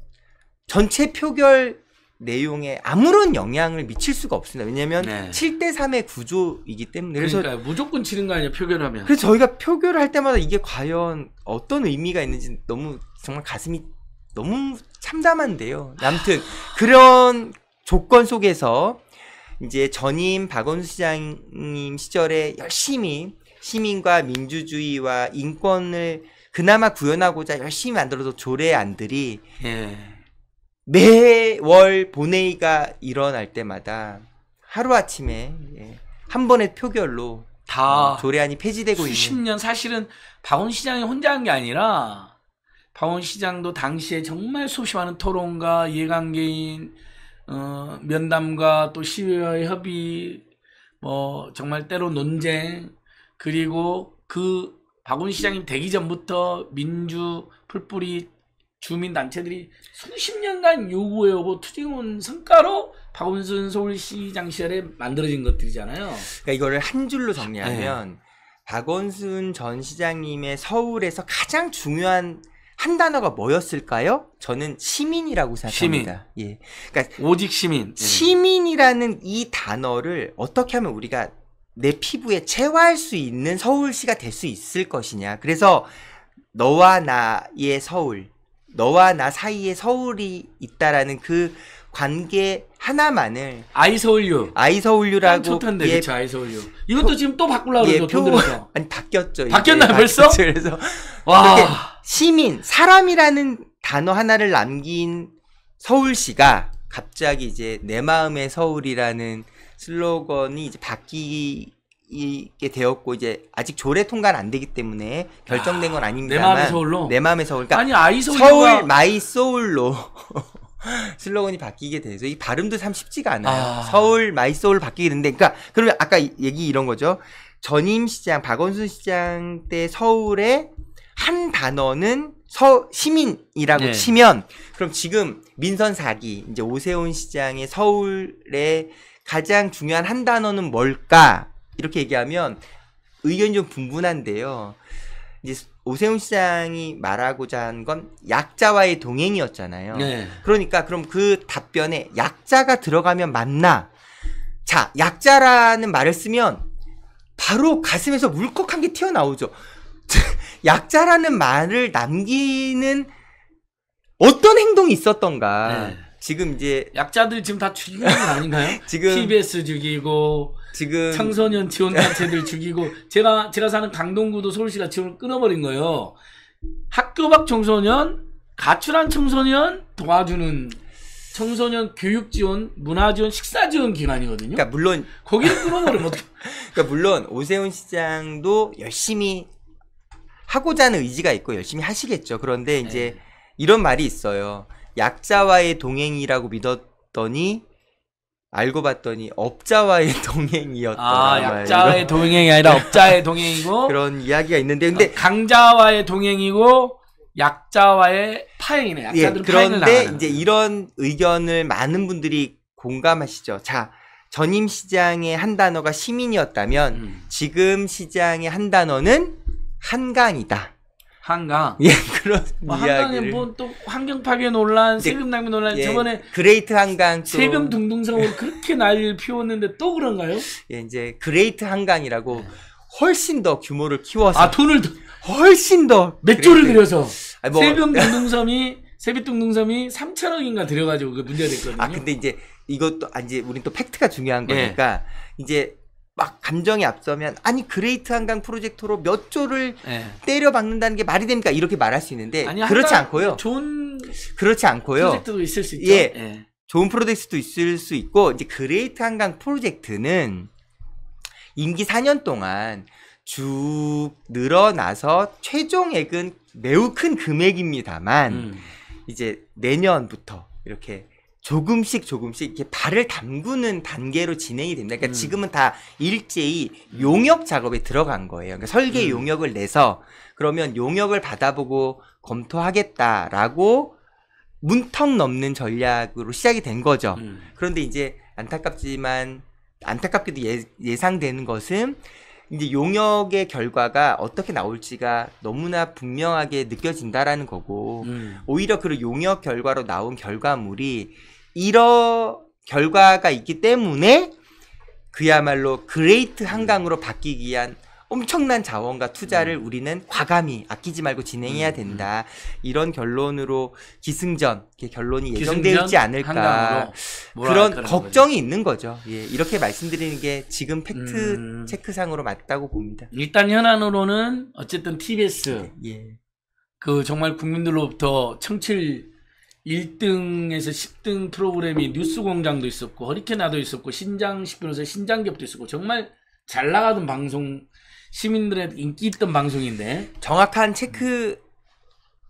Speaker 3: 전체 표결 내용에 아무런 영향을 미칠 수가 없습니다. 왜냐하면 네. 7대 3의 구조이기 때문에 그래서
Speaker 2: 그러니까요. 무조건 지는 거 아니에요 표결하면. 그래서
Speaker 3: 저희가 표결을 할 때마다 이게 과연 어떤 의미가 있는지 너무 정말 가슴이 너무 참담한데요. 아무튼 그런 조건 속에서 이제 전임 박원순 시장님 시절에 열심히 시민과 민주주의와 인권을 그나마 구현하고자 열심히 만들어서 조례 안들이 예. 매월 본회의가 일어날 때마다 하루아침에 예, 한 번의 표결로 다 어, 조례안이 폐지되고 있는 수십 년 사실은 박원 시장이 혼자 한 게 아니라 박원 시장도 당시에 정말
Speaker 2: 수없이 많은 토론과 이해관계인 어, 면담과 또 시위와 협의, 뭐 정말 때로 논쟁 그리고 그 박원 시장이 되기 전부터 민주 풀뿌리 주민 단체들이 수십 년간 요구해오고 투쟁온 성과로 박원순 서울시장 시절에
Speaker 3: 만들어진 것들이잖아요. 그러니까 이거를 한 줄로 정리하면 네. 박원순 전 시장님의 서울에서 가장 중요한 한 단어가 뭐였을까요? 저는 시민이라고 생각합니다. 시민. 예. 그러니까 오직 시민. 예. 시민이라는 이 단어를 어떻게 하면 우리가 내 피부에 채화할수 있는 서울시가 될 수 있을 것이냐. 그래서 너와 나의 서울, 너와 나 사이에 서울이 있다라는 그 관계 하나만을 아이서울유 아이서울유라고 예, 그쵸 아이서울유 이것도 포, 지금 또 바꾸려고 예, 표, 서 아니 바뀌었죠 바뀌었나
Speaker 2: 벌써? 그래서
Speaker 3: 와 시민 사람이라는 단어 하나를 남긴 서울시가 갑자기 이제 내 마음의 서울이라는 슬로건이 이제 바뀌게 되었고 이제 아직 조례 통과는 안 되기 때문에 결정된 아, 건 아닙니다만 내 마음의 서울로 내 마음의 서울 그러니까 아니 아이서울 서울 마이 소울로 슬로건이 바뀌게 돼서 이 발음도 참 쉽지가 않아요. 아. 서울 마이서울 바뀌게 되는데 그러니까 그러면 아까 얘기 이런 거죠. 전임 시장 박원순 시장 때 서울의 한 단어는 서 시민이라고 네. 치면 그럼 지금 민선 4기 이제 오세훈 시장의 서울의 가장 중요한 한 단어는 뭘까? 이렇게 얘기하면 의견이 좀 분분한데요. 이제 오세훈 시장이 말하고자 한 건 약자와의 동행이었잖아요. 네. 그러니까 그럼 그 답변에 약자가 들어가면 맞나? 자, 약자라는 말을 쓰면 바로 가슴에서 물컥한 게 튀어나오죠. 약자라는 말을 남기는 어떤 행동이 있었던가. 네. 지금 이제
Speaker 2: 약자들 지금 다 죽이는 거 아닌가요? 지금 TBS 죽이고 지금 청소년 지원 단체들 죽이고 제가 제가 사는 강동구도 서울시가 지원을 끊어버린 거예요. 학교 밖 청소년, 가출한 청소년 도와주는 청소년 교육 지원, 문화 지원, 식사 지원 기관이거든요. 그러니까
Speaker 3: 물론 거기를 끊어버리면 어떻게? 그러니까 물론 오세훈 시장도 열심히 하고자 하는 의지가 있고 열심히 하시겠죠. 그런데 이제 네. 이런 말이 있어요. 약자와의 동행이라고 믿었더니 알고 봤더니 업자와의 동행이었다. 아, 약자의 동행이 아니라 업자의 동행이고 그런 이야기가 있는데
Speaker 2: 근데 어, 강자와의 동행이고 약자와의 파행이네. 약자들 예, 그런데 이제
Speaker 3: 이런 의견을 많은 분들이 공감하시죠. 자, 전임 시장의 한 단어가 시민이었다면 음. 지금 시장의 한 단어는 한강이다. 한강. 예, 그런 뭐 한강에 뭐
Speaker 2: 또 환경 파괴 논란,
Speaker 3: 세금 낭비 논란. 예, 저번에 그레이트 한강 세금 둥둥성으로 그렇게 날리 피웠는데 또 그런가요? 예, 이제 그레이트 한강이라고 훨씬 더 규모를 키워서 아 돈을 더, 훨씬 더 몇조를 그려서 아니, 뭐, 세금 둥둥섬이 세비둥둥섬이 3천억인가 들여가지고 그 문제가 됐거든요. 아 근데 이제 이것도 아, 이제 우린 또 팩트가 중요한 예. 거니까 네. 이제 막 감정이 앞서면 아니 그레이트 한강 프로젝트로몇 조를 네. 예. 때려 박는다는 게 말이 됩니까 이렇게 말할 수 있는데 아니, 그렇지 않고요. 좋은 그렇지 않고요. 프로젝트도 있을 수 있죠. 예, 네. 좋은 프로젝트도 있을 수 있고 이제 그레이트 한강 프로젝트는 임기 4년 동안 쭉 늘어나서 최종액은 매우 큰 금액입니다만 음. 이제 내년부터 이렇게 조금씩 조금씩 이렇게 발을 담그는 단계로 진행이 됩니다. 그러니까 음. 지금은 다 일제히 용역 작업에 들어간 거예요. 그러니까 설계 음. 용역을 내서 그러면 용역을 받아보고 검토하겠다라고 문턱 넘는 전략으로 시작이 된 거죠. 음. 그런데 이제 안타깝지만 안타깝게도 예, 예상되는 것은 이제 용역의 결과가 어떻게 나올지가 너무나 분명하게 느껴진다라는 거고 음. 오히려 그 용역 결과로 나온 결과물이 이런 결과가 있기 때문에 그야말로 그레이트 한강으로 바뀌기 위한 엄청난 자원과 투자를 음. 우리는 과감히 아끼지 말고 진행해야 음, 음. 된다. 이런 결론으로 기승전 결론이 예정되지 어있 않을까 그런 걱정이 거지. 있는 거죠. 예, 이렇게 말씀드리는 게 지금 팩트 음. 체크상으로 맞다고 봅니다. 일단 현안으로는 어쨌든
Speaker 2: TBS 예. 그 정말 국민들로부터 청취 1등에서 10등 프로그램이 뉴스공장도 있었고 허리케나도 있었고 신장 식0분에서 신장겹도 있었고 정말 잘 나가던 방송 시민들의 인기 있던 방송인데
Speaker 3: 정확한 체크 음.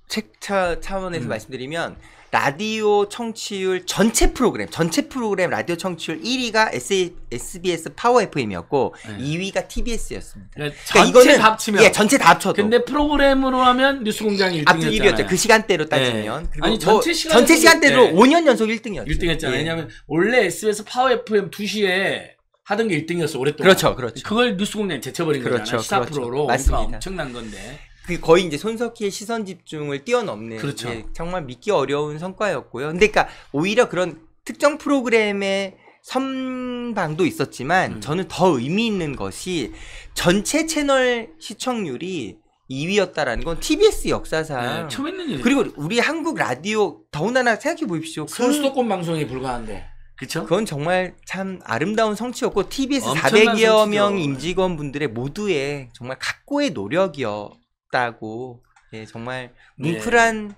Speaker 3: 체차 차원에서 음. 말씀드리면 라디오 청취율 전체 프로그램, 전체 프로그램 라디오 청취율 1위가 s SBS 파워 FM이었고 네. 2위가 TBS였습니다. 그 그러니까 전체 그러니까 다 합치면 예, 전체 다 합쳐도. 근데 프로그램으로 하면 뉴스공장 이 1등이었죠. 그 시간대로 따지면. 네. 아니 전체 뭐, 시간 전체
Speaker 2: 시간대로 네. 5년 연속 1등이었죠. 1등했잖아요. 예. 왜냐하면 원래 SBS 파워 FM 2시에
Speaker 3: 하던 게 1등이었어 오랫동안. 그렇죠, 그렇죠. 그걸 뉴스공장에 제쳐버린 그렇죠, 거잖아요. 그렇죠. 시사 그렇죠. 프로로. 맞습니다. 엄청난 건데. 그 거의 이제 손석희의 시선 집중을 뛰어넘는 그렇죠. 예, 정말 믿기 어려운 성과였고요. 근데 그러니까 오히려 그런 특정 프로그램의 선방도 있었지만 음. 저는 더 의미 있는 것이 전체 채널 시청률이 2위였다라는 건 TBS 역사상 네, 처음 있는 일 그리고 우리 한국 라디오 더군다나 생각해 보십시오. 서수도권 그... 방송에 불과한데. 그쵸? 그건 정말 참 아름다운 성취였고 TBS 400여 성취죠. 명 임직원분들의 모두의 정말 각고의 노력이요. 싶다고 예, 정말 네. 뭉클한 네.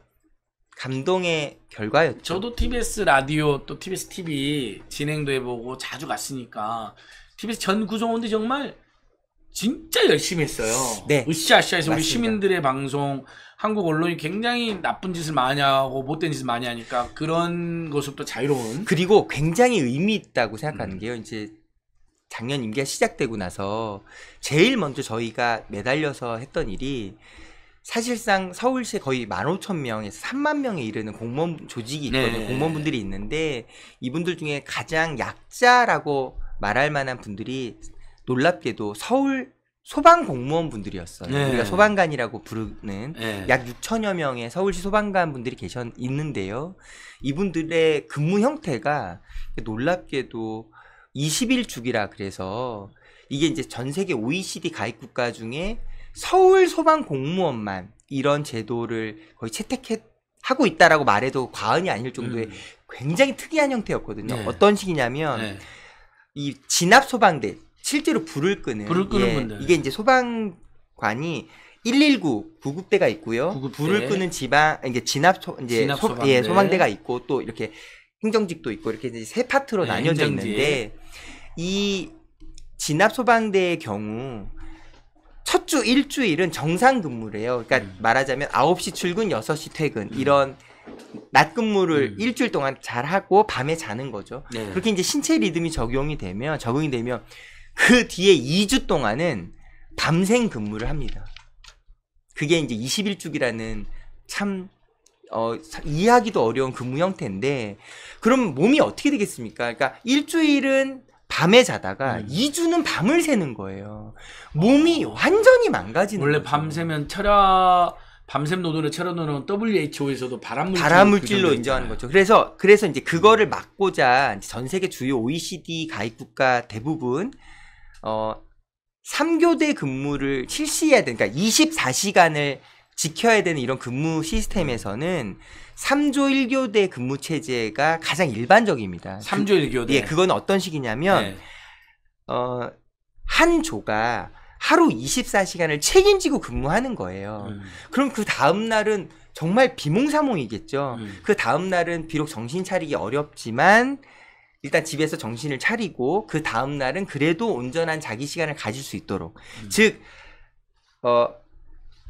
Speaker 3: 감동의 결과였죠.
Speaker 2: 저도 TBS 라디오 또 TBS TV 진행도 해보고 자주 갔으니까 TBS 전 구성원들이 정말 진짜 열심히 했어요. 네. 으쌰으쌰해서 우리 시민들의 방송, 한국 언론이 굉장히 나쁜 짓을 많이 하고 못된 짓을 많이 하니까
Speaker 3: 그런 것으로부터 자유로운. 그리고 굉장히 의미 있다고 생각하는 음. 게요. 이제 작년 임기가 시작되고 나서 제일 먼저 저희가 매달려서 했던 일이 사실상 서울시에 거의 만 오천 명에서 삼만 명에 이르는 공무원 조직이 있거든요. 네. 공무원분들이 있는데 이분들 중에 가장 약자라고 말할 만한 분들이 놀랍게도 서울 소방 공무원 분들이었어요. 네. 우리가 소방관이라고 부르는 네. 약 6천여 명의 서울시 소방관 분들이 계셨 는데요 이분들의 근무 형태가 놀랍게도 20일 주기라 그래서 이게 이제 전 세계 OECD 가입 국가 중에 서울 소방 공무원만 이런 제도를 거의 채택해 하고 있다라고 말해도 과언이 아닐 정도의 음. 굉장히 특이한 형태였거든요. 네. 어떤 식이냐면 네. 이 진압 소방대 실제로 불을 끄는 불을 끄는 예, 분들. 이게 이제 소방관이 119 구급대가 있고요. 구급대. 불을 끄는 지방 이게 진압 소 이제 진압 예, 소방대. 예, 소방대가 있고 또 이렇게 행정직도 있고 이렇게 이제 세 파트로 네, 나뉘어져 행정직. 있는데 이 진압소방대의 경우 첫 주 일주일은 정상 근무래요 그러니까 음. 말하자면 9시 출근, 6시 퇴근 음. 이런 낮 근무를 음. 일주일 동안 잘 하고 밤에 자는 거죠. 네. 그렇게 이제 신체 리듬이 적용이 되면 적응이 되면 그 뒤에 2주 동안은 밤샘 근무를 합니다. 그게 이제 21주기라는 참 어, 이해하기도 어려운 근무 형태인데 그럼 몸이 어떻게 되겠습니까? 그러니까 일주일은 밤에 자다가 음. 2주는 밤을 새는 거예요. 몸이 어. 완전히 망가지는 원래 거죠. 밤새면 철야 밤샘 노동의 철야 노는 WHO에서도 바람물질 발암물질로 그 인정하는 거죠. 그래서 그래서 이제 그거를 음. 막고자 전 세계 주요 OECD 가입 국가 대부분 어 3교대 근무를 실시해야 되니까 그러니까 24시간을 지켜야 되는 이런 근무 시스템에서는 3조 1교대 근무 체제가 가장 일반적입니다. 3조 그 1교대. 예, 그건 어떤 식이냐면 네. 어, 한 조가 하루 24시간을 책임지고 근무하는 거예요. 음. 그럼 그 다음 날은 정말 비몽사몽이겠죠. 음. 그 다음 날은 비록 정신 차리기 어렵지만 일단 집에서 정신을 차리고 그 다음 날은 그래도 온전한 자기 시간을 가질 수 있도록 음. 즉 어,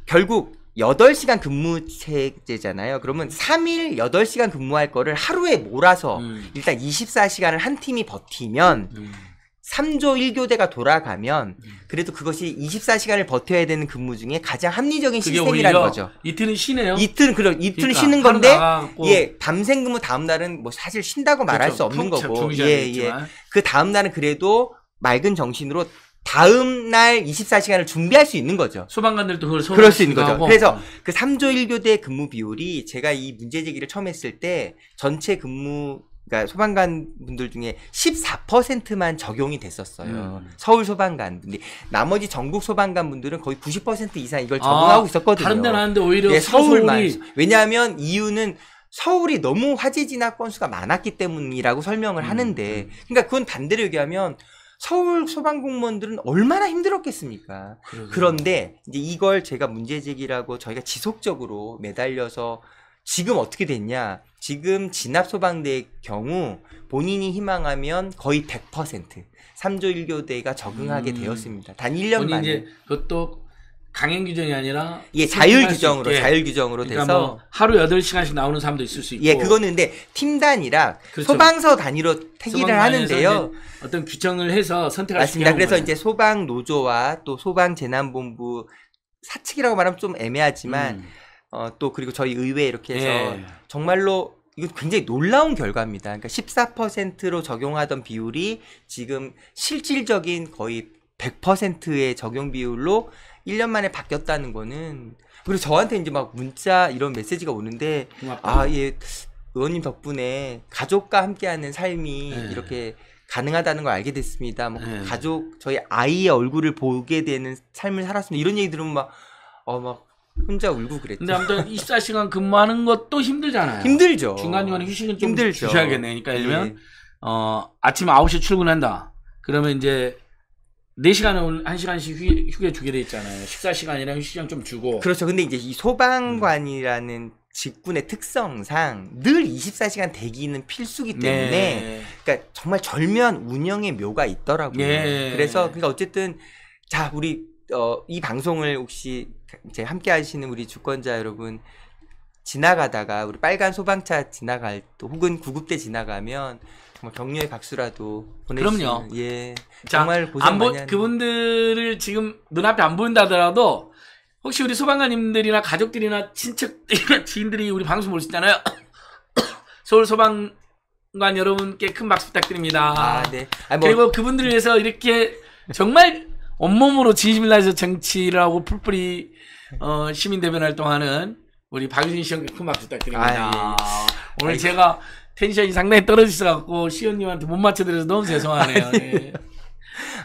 Speaker 3: 결국 여덟 시간 근무체제잖아요. 그러면 삼 일 여덟 시간 근무할 거를 하루에 몰아서 음. 일단 2 4 시간을한 팀이 버티면 음. 3조 1교대가 돌아가면 음. 그래도 그것이 24시간을 버텨야 되는 근무 중에 가장 합리적인 시스템이라는 거죠.
Speaker 2: 이틀은 쉬네요. 이틀은 그 이틀은 그러니까, 쉬는 건데 예,
Speaker 3: 밤샘 근무 다음 날은 뭐 사실 쉰다고 말할 그렇죠. 수 없는 거고. 예, 예. 그 다음 날은 그래도 맑은 정신으로 다음 날 24시간을 준비할 수 있는 거죠. 소방관들도 그걸 그럴 수 있는 거죠. 하고. 그래서 그 3조 1교대 근무 비율이 제가 이 문제 제기를 처음 했을 때 전체 근무 그러니까 소방관 분들 중에 14%만 적용이 됐었어요. 음. 서울 소방관 분들. 나머지 전국 소방관 분들은 거의 90% 이상 이걸 적용하고 아, 있었거든요. 다른 데는 하는데 오히려 네, 서울만. 서울이... 왜냐하면 이유는 서울이 너무 화재 진화 건수가 많았기 때문이라고 설명을 음, 하는데, 그러니까 그건 반대로 얘기하면 서울 소방공무원들은 얼마나 힘들었겠습니까? 그러게요. 그런데 이제 이걸 제가 문제 제기라고 저희가 지속적으로 매달려서 지금 어떻게 됐냐? 지금 진압 소방대의 경우 본인이 희망하면 거의 100% 3조 1교대가 적응하게 음. 되었습니다. 단 1년 만에. 이제 그것도 강행 규정이 아니라
Speaker 2: 예 자율 규정으로 자율 규정으로 그러니까 돼서 뭐
Speaker 3: 하루 8시간씩 나오는 사람도 있을 수 있고 예 그거는 근데 팀단이라 그렇죠. 소방서 단위로 태기를 하는데요. 어떤 규정을 해서
Speaker 2: 선택할 맞습니다. 그래서 거예요.
Speaker 3: 이제 소방 노조와 또 소방 재난본부 사측이라고 말하면 좀 애매하지만 음. 어, 또 그리고 저희 의회 이렇게 해서 예. 정말로 이거 굉장히 놀라운 결과입니다. 그러니까 14%로 적용하던 비율이 지금 실질적인 거의 100%의 적용 비율로 1년 만에 바뀌었다는 거는 그리고 저한테 이제 막 문자 이런 메시지가 오는데 아예 아, 의원님 덕분에 가족과 함께하는 삶이 네. 이렇게 가능하다는 걸 알게 됐습니다. 뭐 네. 가족 저희 아이의 얼굴을 보게 되는 삶을 살았습니다. 이런 얘기 들으면 막 어, 막 혼자 울고 그랬죠. 근데 아무튼
Speaker 2: 24시간 근무하는 것도 힘들잖아요. 힘들죠. 중간중간에 휴식은 좀 힘들죠. 주셔야겠네. 그러니까 예를 들면 예. 어, 아침 9시에 출근한다. 그러면
Speaker 3: 이제 4시간은 1시간씩 휴게, 휴게 주게 돼 있잖아요. 식사 시간이랑 휴식시간 좀 주고. 그렇죠. 근데 이제 이 소방관이라는 음. 직군의 특성상 늘 24시간 대기는 필수기 네. 때문에 네. 그러니까 정말 절묘한 운영의 묘가 있더라고요. 네. 그래서 그러니까 어쨌든 자, 우리 어, 이 방송을 혹시 이제 함께 하시는 우리 주권자 여러분 지나가다가 우리 빨간 소방차 지나갈 또 혹은 구급대 지나가면 뭐 격려의 박수라도 보내주시면 그럼요. 예. 정말 고생 안 많이 하 그분들을 지금 눈앞에 안 보인다더라도 혹시 우리
Speaker 2: 소방관님들이나 가족들이나 친척들이나 지인들이 우리 방송 볼수 있잖아요. 서울 소방관 여러분께 큰 박수 부탁드립니다. 아, 네. 아, 뭐, 그리고 그분들을 위해서 이렇게 정말 온몸으로 진심을 다해서 정치를 하고 풀뿌리 어, 시민 대변 활동하는 우리 박유진 씨 형께 큰 박수 부탁드립니다. 아, 예. 예. 오늘 아이고. 제가 텐션이 상당히 떨어지셔갖고 시연님한테 못 맞춰드려서 너무 죄송하네요. 예.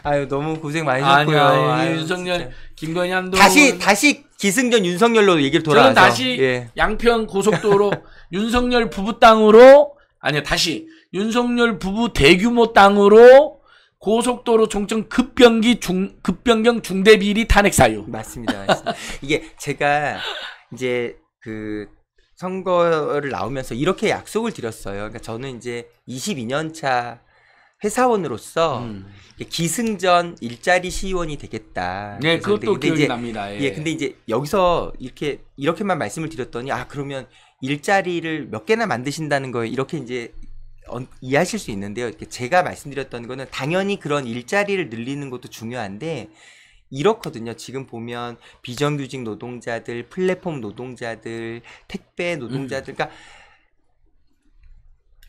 Speaker 3: 아유 너무 고생 많으셨고요. 아니요, 아유,
Speaker 2: 윤석열, 김건희 한동 다시
Speaker 3: 다시 기승전 윤석열로 얘기를 돌아와서 저는 다시 예. 양평 고속도로 윤석열 부부 땅으로
Speaker 2: 아니요 다시 윤석열 부부 대규모 땅으로 고속도로
Speaker 3: 종점 급변기 중 급변경 중대 비리 탄핵 사유. 맞습니다. 맞습니다. 이게 제가 이제 그 선거를 나오면서 이렇게 약속을 드렸어요. 그러니까 저는 이제 22년 차 회사원으로서 음. 기승전 일자리 시의원이 되겠다. 네, 그것도 기억이 납니다. 예. 예. 근데 이제 여기서 이렇게 이렇게만 말씀을 드렸더니 아 그러면 일자리를 몇 개나 만드신다는 거에 이렇게 이제 이해하실 수 있는데요. 제가 말씀드렸던 거는 당연히 그런 일자리를 늘리는 것도 중요한데 이렇거든요. 지금 보면 비정규직 노동자들, 플랫폼 노동자들, 택배 노동자들, 음. 그러니까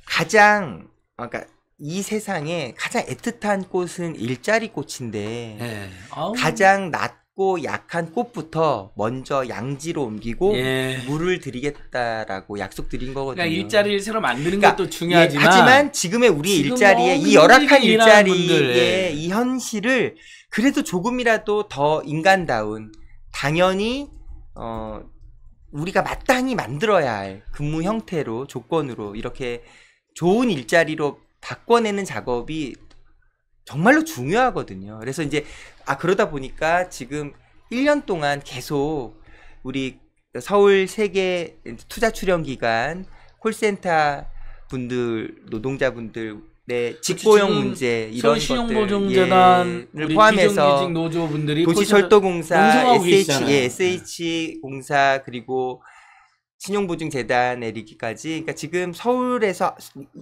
Speaker 3: 가장 어, 그러니까 이 세상에 가장 애틋한 꽃은 일자리 꽃인데 네. 가장 낮고 약한 꽃부터 먼저 양지로 옮기고 예. 물을 드리겠다라고 약속드린 거거든요. 그러니까 일자리를 새로 만드는
Speaker 2: 그러니까, 것도 중요하지만 예, 하지만 지금의 우리 지금 일자리에 뭐 이 열악한 일자리에 분들. 이
Speaker 3: 현실을 그래도 조금이라도 더 인간다운 당연히 어, 우리가 마땅히 만들어야 할 근무 형태로 조건으로 이렇게 좋은 일자리로 바꿔내는 작업이 정말로 중요하거든요. 그래서 이제 아 그러다 보니까 지금 1년 동안 계속 우리 서울 세계 투자 출연 기관 콜센터 분들 노동자분들 네, 직고용 문제 이런 것들을 예, 포함해서 도시철도공사, SH, 예, 네. SH 공사 그리고 신용보증재단 내리기까지. 그러니까 지금 서울에서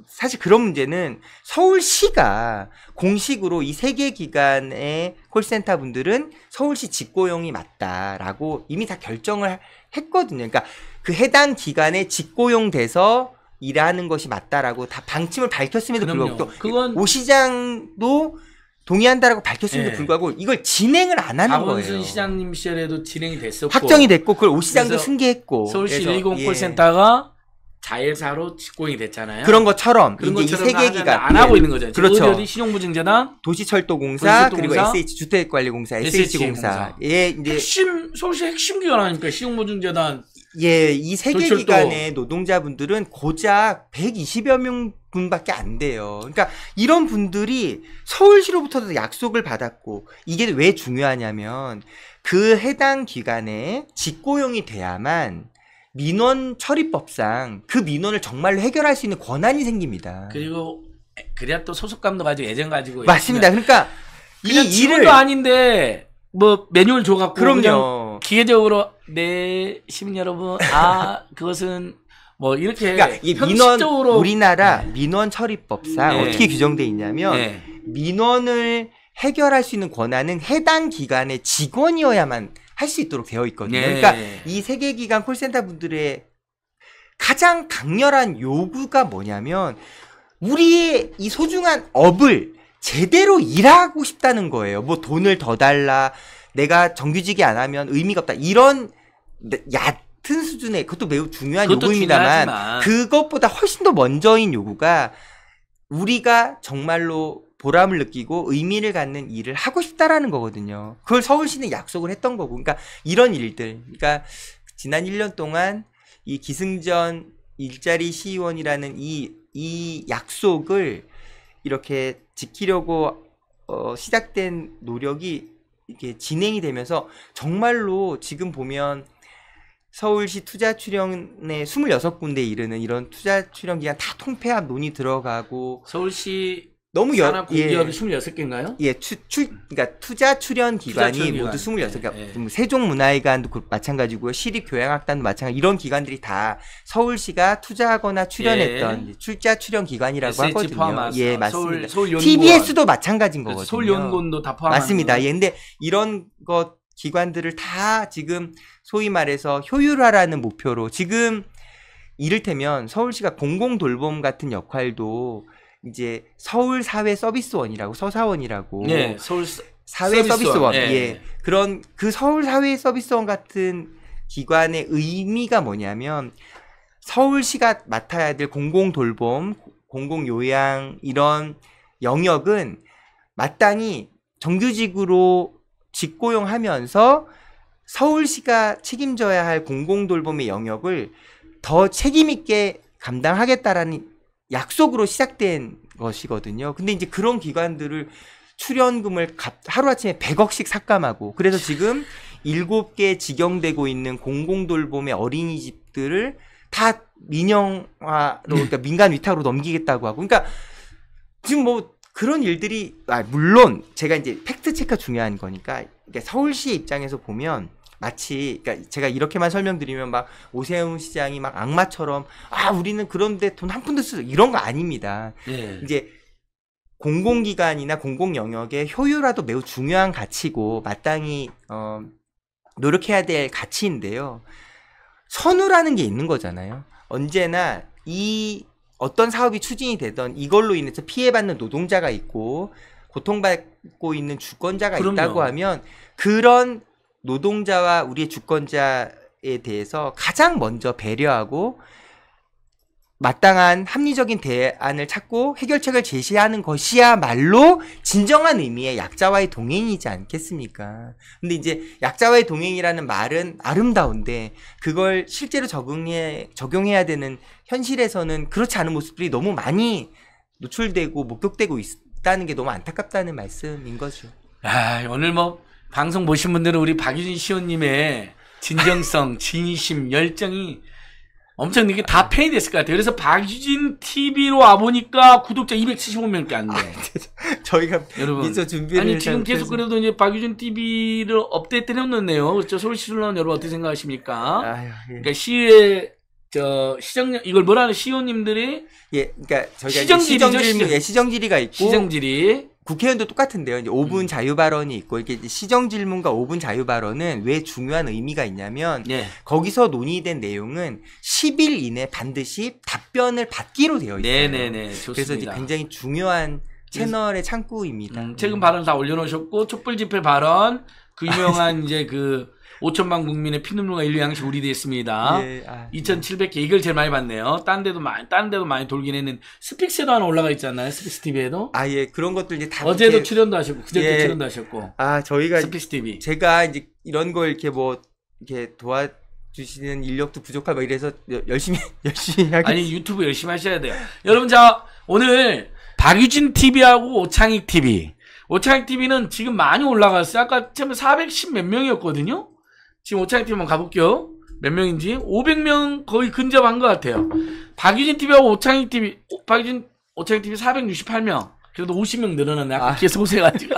Speaker 3: 사실 그런 문제는 서울시가 공식으로 이 세 개 기관의 콜센터 분들은 서울시 직고용이 맞다라고 이미 다 결정을 했거든요. 그러니까 그 해당 기관에 직고용 돼서 일하는 것이 맞다라고 다 방침을 밝혔음에도 그럼요. 불구하고 또 그건... 오 시장도 동의한다라고 밝혔음에도 네. 불구하고 이걸 진행을 안 하는 거예요. 박원순
Speaker 2: 시장님 시절에도 진행이 됐었고 확정이 됐고 그걸 오 시장도 승계했고 서울시 120 콜센터가 예. 자회사로 직공이
Speaker 3: 됐잖아요. 그런 것처럼 그런 이제 것처럼 이세 개기관안 하고 네. 있는 거죠. 그렇죠. 신용보증재단, 도시철도 도시철도공사, 그리고 SH 주택관리공사, SH 공사의 예, 이제 핵심 서울시 핵심 기관이니까 신용보증재단, 예, 이 세계 기관의 노동자분들은 고작 120여 명 분밖에 안 돼요. 그러니까 이런 분들이 서울시로부터도 약속을 받았고 이게 왜 중요하냐면 그 해당 기관에 직고용이 돼야만 민원 처리법상 그 민원을 정말로 해결할 수 있는 권한이 생깁니다.
Speaker 2: 그리고 그래야 또 소속감도 가지고 애정 가지고 맞습니다. 그러니까 이 일을 아닌데 뭐 매뉴얼 줘갖고 그럼요. 기계적으로 네 시민 여러분 아 그것은 뭐 이렇게 그러니까 이 민원 우리나라
Speaker 3: 네. 민원 처리법상 네. 어떻게 규정돼 있냐면 네. 민원을 해결할 수 있는 권한은 해당 기관의 직원이어야만 할 수 있도록 되어 있거든요. 네. 그러니까 이 세계 기관 콜센터 분들의 가장 강렬한 요구가 뭐냐면 우리의 이 소중한 업을 제대로 일하고 싶다는 거예요. 뭐 돈을 더 달라, 내가 정규직이 안 하면 의미가 없다. 이런 네, 얕은 수준의 그것도 매우 중요한 그것도 요구입니다만 중요하지만. 그것보다 훨씬 더 먼저인 요구가 우리가 정말로 보람을 느끼고 의미를 갖는 일을 하고 싶다라는 거거든요. 그걸 서울시는 약속을 했던 거고. 그러니까 이런 일들. 그러니까 지난 1년 동안 이 기승전 일자리 시의원이라는 이, 이 약속을 이렇게 지키려고 어, 시작된 노력이 이렇게 진행이 되면서 정말로 지금 보면 서울시 투자 출연의 26군데 이르는 이런 투자 출연 기간 다 통폐합 논의 들어가고 서울시 너무 여, 예, 26개인가요? 예, 추, 추, 그러니까 투자 출연 기관이 투자 모두 26개. 그러니까 예, 예. 뭐 세종문화회관도 마찬가지고요. 시립교향악단도 마찬가지. 이런 기관들이 다 서울시가 투자하거나 출연했던 예. 출자 출연 기관이라고 하거든요. 포함하죠. 예, 맞습니다. 서울, 서울 TBS도 마찬가지인 거거든요. 서울 연구원도 다 포함. 맞습니다. 예, 근데 이런 것 기관들을 다 지금 소위 말해서 효율화라는 목표로 지금 이를테면 서울시가 공공돌봄 같은 역할도 이제 서울 사회 서비스원이라고 서사원이라고 네, 서울 사회 서비스원, 서예 네, 네. 그런 그 서울 사회 서비스원 같은 기관의 의미가 뭐냐면 서울시가 맡아야 될 공공 돌봄, 공공 요양 이런 영역은 마땅히 정규직으로 직고용하면서 서울시가 책임져야 할 공공 돌봄의 영역을 더 책임 있게 감당하겠다라는 약속으로 시작된 것이거든요. 근데 이제 그런 기관들을 출연금을 하루아침에 100억씩 삭감하고 그래서 지금 7개 직영되고 있는 공공돌봄의 어린이집들을 다 민영화로 네. 그러니까 민간 위탁으로 넘기겠다고 하고 그러니까 지금 뭐 그런 일들이 아 물론 제가 이제 팩트 체크가 중요한 거니까 그러니까 서울시 입장에서 보면 마치 그러니까 제가 이렇게만 설명드리면 막 오세훈 시장이 막 악마처럼 아 우리는 그런데 돈 한 푼도 쓰 이런 거 아닙니다. 예. 이제 공공기관이나 공공 영역의 효율화도 매우 중요한 가치고 마땅히 어, 노력해야 될 가치인데요. 선우라는 게 있는 거잖아요. 언제나 이 어떤 사업이 추진이 되던 이걸로 인해서 피해받는 노동자가 있고 고통받고 있는 주권자가 그럼요. 있다고 하면 그런 노동자와 우리의 주권자에 대해서 가장 먼저 배려하고 마땅한 합리적인 대안을 찾고 해결책을 제시하는 것이야말로 진정한 의미의 약자와의 동행이지 않겠습니까? 근데 이제 약자와의 동행이라는 말은 아름다운데 그걸 실제로 적응해, 적용해야 되는 현실에서는 그렇지 않은 모습들이 너무 많이 노출되고 목격되고 있다는 게 너무 안타깝다는 말씀인 거죠.
Speaker 2: 아, 오늘 뭐 방송 보신 분들은 우리 박유진 시호님의
Speaker 3: 진정성,
Speaker 2: 진심, 열정이 엄청 이게 다 팬이 됐을 것 같아요. 그래서 박유진 TV로 와 보니까 구독자 275명밖에 안 돼. 아, 저희가 여러분 미처 준비를 아니 지금 계속 그래도 이제 박유진 TV를 업데이트 해놓는네요. 그렇죠? 서울시술론 여러분 어떻게 생각하십니까? 아유, 예. 그러니까 시의 저 시정 이걸 뭐라는 하 시호님들이 예, 그러니까 저희가 시정질이죠, 시 시정, 예, 시정지리가 있고 시정지리
Speaker 3: 국회의원도 똑같은데요. 이제 5분 음. 자유 발언이 있고 이게 시정 질문과 5분 자유 발언은 왜 중요한 의미가 있냐면 예. 거기서 논의된 내용은 10일 이내 반드시 답변을 받기로 되어 있어요. 네네네. 네, 네. 좋습니다. 그래서 이제 굉장히 중요한 채널의 창구입니다. 음, 최근 발언 다
Speaker 2: 올려놓으셨고 촛불 집회 발언 그 유명한 이제 그 5천만 국민의 피눈물과 인류 양식 우리 됐습니다. 예, 아, 2,700개 이걸 제일 많이 봤네요. 딴 데도 많이 딴 데도 많이 돌긴
Speaker 3: 했는데 스픽스에도 하나 올라가 있잖아요. 스픽스 TV에도. 아 예, 그런 것들 이제 다 어제도 이렇게... 출연도 하셨고 그저도 예. 출연도 하셨고. 아 저희가 스픽스 TV. 제가 이제 이런 걸 이렇게 뭐 이렇게 도와 주시는 인력도 부족하고 이래서 열심히 열심히 하겠... 아니 유튜브 열심히 하셔야 돼요.
Speaker 2: 여러분 자 오늘 박유진 TV하고 오창익 TV. 오창익 TV는 지금 많이 올라갔어요. 아까 처음에 410 몇 명이었거든요. 지금 오차이 창팀 한번 가볼게요. 몇 명인지 500명 거의 근접한 것 같아요. 박유진 TV하고 오창희 TV, 박유진 오창희 TV 468명. 그래도 50명 늘어났네. 아까 아. 계속 오세가지고.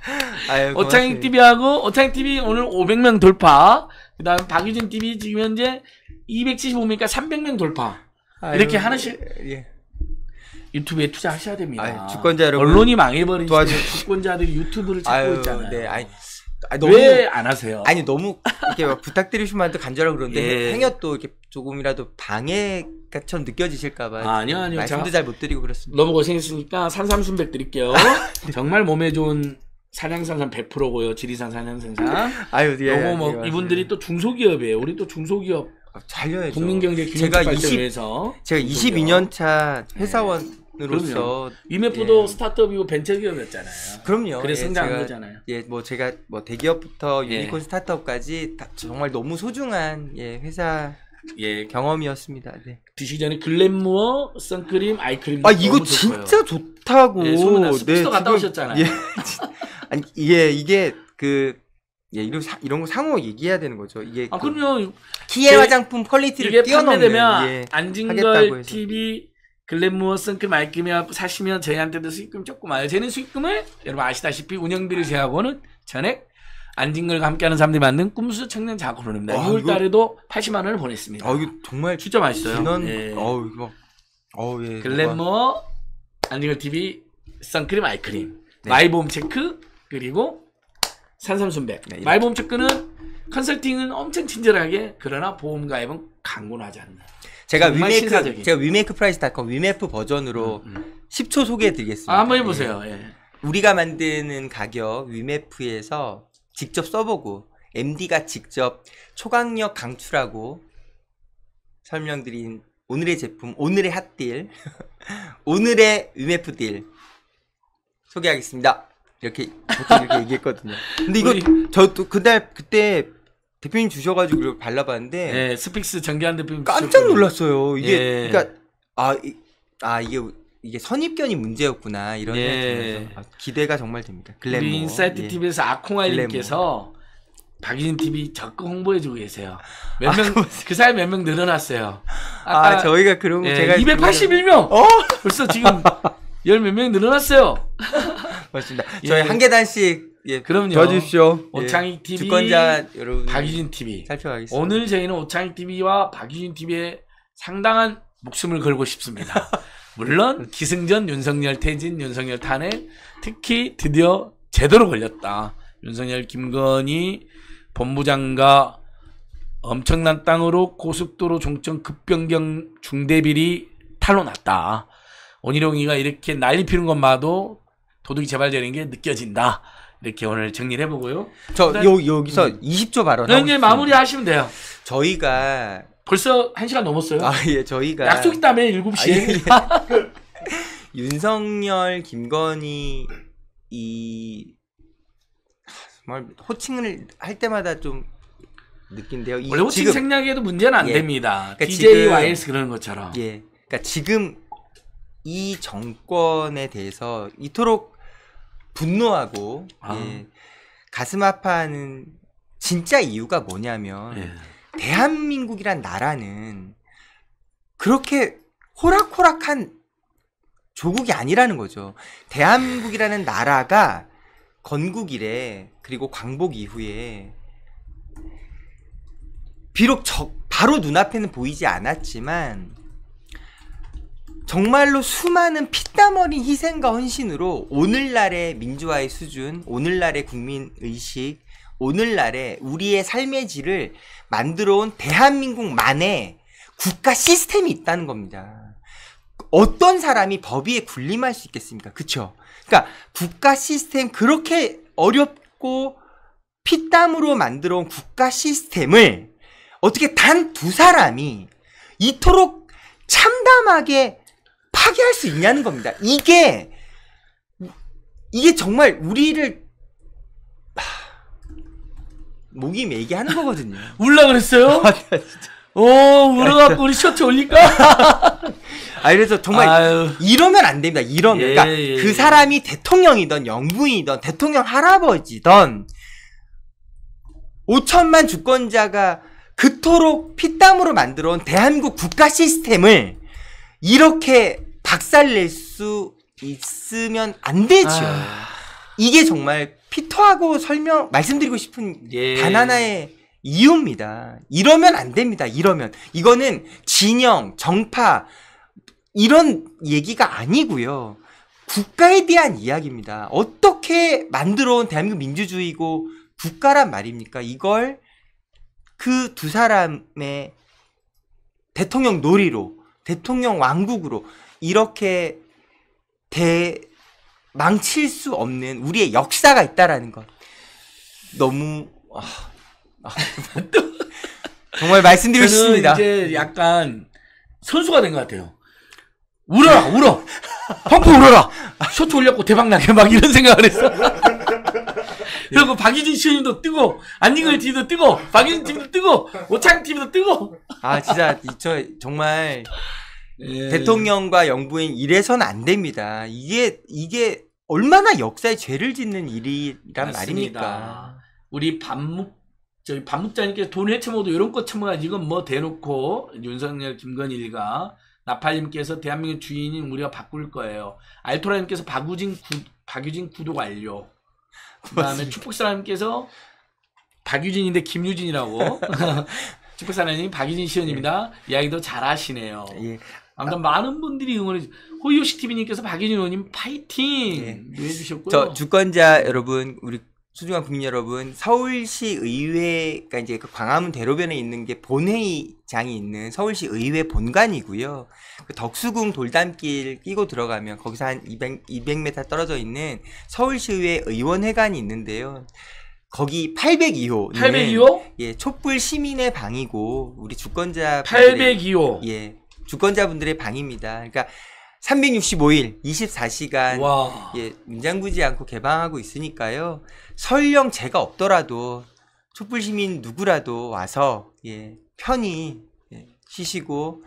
Speaker 2: 오창희 TV하고 오창희 TV 오늘 500명 돌파. 그다음 박유진 TV 지금 현재 275명이니까 300명 돌파. 아유, 이렇게 하나씩
Speaker 3: 예, 예. 유튜브에 투자하셔야 됩니다. 아유, 주권자 여러분 언론이 망해버린 도와주...
Speaker 2: 주권자들이 유튜브를 찾고 아유, 있잖아요. 네, 아니, 왜안 하세요? 아니 너무
Speaker 3: 이렇게 부탁드리시면 안 간절하 그런데 예. 뭐 행여 또 이렇게 조금이라도 방해가럼 느껴지실까봐 아, 아니요 아니요 말씀도 잘 못 드리고 그렇습니다. 너무 고생했으니까 산삼순백 드릴게요.
Speaker 2: 정말 몸에 좋은 산양산삼 100%고요 지리산 산양산삼. 아유 예, 요거 뭐 예, 이분들이 또 중소기업이에요. 우리 또 중소기업 살려야죠. 아, 국민경제 균형 발전을 위해서 제가 22년 차 회사원 네. 으로서 위메프도 예. 스타트업이고 벤처기업이었잖아요. 그럼요. 그래서 예, 성장한 제가, 거잖아요.
Speaker 3: 예, 뭐 제가 뭐 대기업부터 예. 유니콘 예. 스타트업까지 정말 너무 소중한 예 회사 예 경험이었습니다. 네. 드시기 전에 글램무어
Speaker 2: 선크림 아이크림. 아 이거 진짜 좋다고. 예, 소문나서 네, 갔다 오셨잖아요. 예,
Speaker 3: 아니 이게 이게 그 예, 이런 사, 이런 거 상호 얘기해야 되는 거죠. 이게 아, 그,
Speaker 2: 그럼요. 키에 화장품 퀄리티를 뛰어넘는 이게 판매되면 예, 안진걸 TV 글렌무어 선금 그 말기며 사시면 저희한테도 수익금 조금 와요. 저희는 수익금을 여러분 아시다시피 운영비를 제하고는 전액 안진걸과 함께하는 사람들이 만든 꿈수 청년 자구론입니다. 6월달에도 아, 80만 원을 보냈습니다.
Speaker 3: 아 이게 정말 진짜
Speaker 2: 맛있어요. 지난 예. 어
Speaker 1: 이거
Speaker 3: 어 예. 글렌무어
Speaker 2: 안진걸 TV 선크림 아이크림 네. 마이보험 체크
Speaker 3: 그리고 산삼순백
Speaker 2: 네, 마이보험 체크는 컨설팅은 엄청 친절하게 그러나 보험가입은 강권하지 않는.
Speaker 3: 제가 위메이크 신사적인. 제가 위메이크 프라이스닷컴 위메프 버전으로 음, 음. 10초 소개해 드리겠습니다. 아, 한번 해 보세요. 예. 예. 우리가 만드는 가격 위메프에서 직접 써보고 MD가 직접 초강력 강추라고 설명드린 오늘의 제품, 오늘의 핫딜, 오늘의 위메프 딜 소개하겠습니다. 이렇게 보통 이렇게 얘기했거든요. 근데 이거 저도 그날 그때 대표님 주셔가지고 발라봤는데 네, 스픽스 정기환 대표님 깜짝 놀랐어요. 이게 예. 그러니까 아, 이, 아 이게 이게 선입견이 문제였구나 이런 예. 아, 기대가 정말 됩니다. 글래머. 우리 인사이트 예. TV에서 아콩알님께서 박유진 TV 적극 홍보해주고 계세요.
Speaker 2: 몇 명, 아, 그 사이 몇 명 늘어났어요. 아, 아까, 저희가 그런 거 예, 제가 281명. 어? 벌써 지금 열 몇 명 늘어났어요. 맞습니다. 저희 예. 한 계단씩 예, 그럼요. 도주십시오 예, 오창익 TV, 주권자 여러분, 박유진 TV 살펴가겠습니다. 오늘 저희는 오창익 TV와 박유진 t v 에 상당한 목숨을 걸고 싶습니다. 물론 기승전 윤석열 퇴진 윤석열 탄핵 특히 드디어 제대로 걸렸다. 윤석열 김건희 본부장과 엄청난 땅으로 고속도로 종점 급변경 중대비리 탈로 났다. 원희룡이가 이렇게 난리 피는 것마도 도둑이 재발되는 게 느껴진다. 이렇게 오늘 정리를 해보고요. 저 요, 여기서 음. 20조 발언. 네, 네 마무리하시면 돼요.
Speaker 3: 저희가 벌써 1시간 넘었어요. 아, 예, 저희가 약속
Speaker 2: 있다며 7시 아, 예, 예.
Speaker 3: 윤석열, 김건희 이 아, 정말 호칭을 할 때마다 좀 느낀데요. 원래 호칭 지금... 생략에도 문제는 안 예. 됩니다. 그러니까 DJ YS 그런 것처럼. 예. 그니까 지금 이 정권에 대해서 이토록 분노하고 아. 예, 가슴 아파하는 진짜 이유가 뭐냐면 예. 대한민국이란 나라는 그렇게 호락호락한 조국이 아니라는 거죠. 대한민국이라는 나라가 건국 이래 그리고 광복 이후에 비록 적, 바로 눈앞에는 보이지 않았지만 정말로 수많은 피땀 어린 희생과 헌신으로 오늘날의 민주화의 수준, 오늘날의 국민의식, 오늘날의 우리의 삶의 질을 만들어 온 대한민국만의 국가 시스템이 있다는 겁니다. 어떤 사람이 법위에 군림할 수 있겠습니까? 그쵸? 그러니까 국가 시스템 그렇게 어렵고 피땀으로 만들어 온 국가 시스템을 어떻게 단 두 사람이 이토록 참담하게 파괴할 수 있냐는 겁니다. 이게 이게 정말 우리를 목이 매게 하는 거거든요. 울라 그랬어요? 오, 아, 어, 울어갖고 우리 셔츠 올릴까? 아, 그래서 정말 아유. 이러면 안 됩니다. 이러면. 예, 그러니까 예. 그 예. 사람이 대통령이던 영부이던 대통령 할아버지던 5천만 주권자가 그토록 피땀으로 만들어온 대한민국 국가 시스템을 이렇게 박살낼 수 있으면 안 되죠. 아... 이게 정말 피터하고 설명 말씀드리고 싶은 예. 단 하나의 이유입니다. 이러면 안 됩니다. 이러면 이거는 진영, 정파 이런 얘기가 아니고요. 국가에 대한 이야기입니다. 어떻게 만들어온 대한민국 민주주의고 국가란 말입니까? 이걸 그 두 사람의 대통령 놀이로, 대통령 왕국으로 이렇게 대 망칠 수 없는 우리의 역사가 있다라는 것 너무 아, 아, 정말 말씀드리고 싶습니다. 이제 약간 선수가 된 것 같아요.
Speaker 2: 울어라 울어 펑펑 울어라 쇼트 올렸고 대박나게 막 이런 생각을 했어
Speaker 3: 그리고 박유진 시원님도 뜨고 안닝을 팀도 뜨고 박유진 팀도 뜨고 오창 팀도 뜨고 아 진짜 저 정말 예. 대통령과 영부인 이래선 안 됩니다. 이게 이게 얼마나 역사에 죄를 짓는 일이란 맞습니다. 말입니까? 우리 반묵 저희 반묵자님께서 돈 해체 모드 이런
Speaker 2: 것처첨야 이건 뭐 대놓고 윤석열 김건일과 나팔님께서 대한민국 주인인 우리가 바꿀 거예요. 알토라님께서 박우진 구, 박유진 구독 완료. 그다음에 축복사님께서 박유진인데 김유진이라고. 축복사님 박유진 시연입니다 예. 이야기도 잘하시네요. 예. 아무튼 많은 분들이 응원해 주. 호이오식 TV님께서 박예진 의원님 파이팅 네. 해주셨고요. 저
Speaker 3: 주권자 여러분 우리 소중한 국민 여러분, 서울시 의회가 그러니까 이제 그 광화문 대로변에 있는 게 본회의장이 있는 서울시 의회 본관이고요. 그 덕수궁 돌담길 끼고 들어가면 거기서 한 200, 200m 떨어져 있는 서울시 의회 의원회관이 있는데요. 거기 802호. 802호? 예, 촛불 시민의 방이고 우리 주권자 802호. 예. 주권자분들의 방입니다. 그러니까 365일 24시간 와. 예, 문장구지 않고 개방하고 있으니까요. 설령 제가 없더라도 촛불 시민 누구라도 와서 예, 편히 예, 쉬시고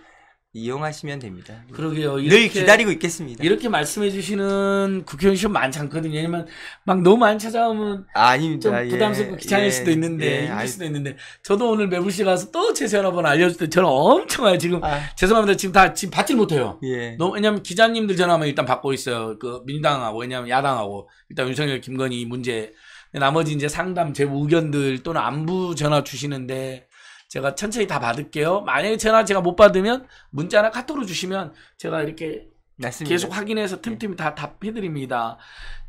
Speaker 3: 이용하시면 됩니다. 그러게요. 이렇게, 늘 기다리고 있겠습니다.
Speaker 2: 이렇게 말씀해 주시는 국회의원 시험 많지 않거든요. 왜냐면 막 너무 많이 찾아오면 아, 아닙니다. 좀 부담스럽고 예, 귀찮을 예, 수도 있는데 예, 힘들 수도 있는데 저도 오늘 매불씨 가서 또제전화번 알려줄 때 저는 엄청 와요. 지금 아. 죄송합니다. 지금 다 지금 받질 못해요. 예. 너무 왜냐면 기자님들 전화만 일단 받고 있어요. 그 민당하고 왜냐면 야당하고 일단 윤석열, 김건희 문제 나머지 이제 상담 제 의견들 또는 안부 전화 주시는데 제가 천천히 다 받을게요. 만약에 전화 제가 못 받으면 문자나 카톡으로 주시면 제가 이렇게 맞습니다. 계속 확인해서 네. 틈틈이 다 답해드립니다.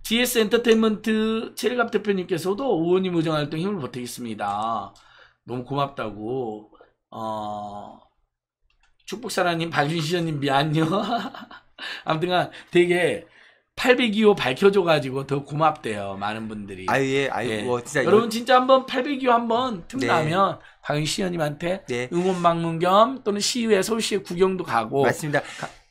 Speaker 2: GS 엔터테인먼트 체리갑 대표님께서도 의원님 우정 활동 힘을 보태겠습니다. 너무 고맙다고. 어, 축복사라님, 박윤시전님 미안요. 아무튼간 되게 802호 밝혀줘가지고 더 고맙대요. 많은 분들이. 아예, 아이고, 예. 뭐 진짜. 여러분 진짜 한번 802호 한번 틈나면 네. 강희 시의원님한테
Speaker 3: 네. 응원 방문 겸 또는 시의회 서울시의 구경도 가고 맞습니다.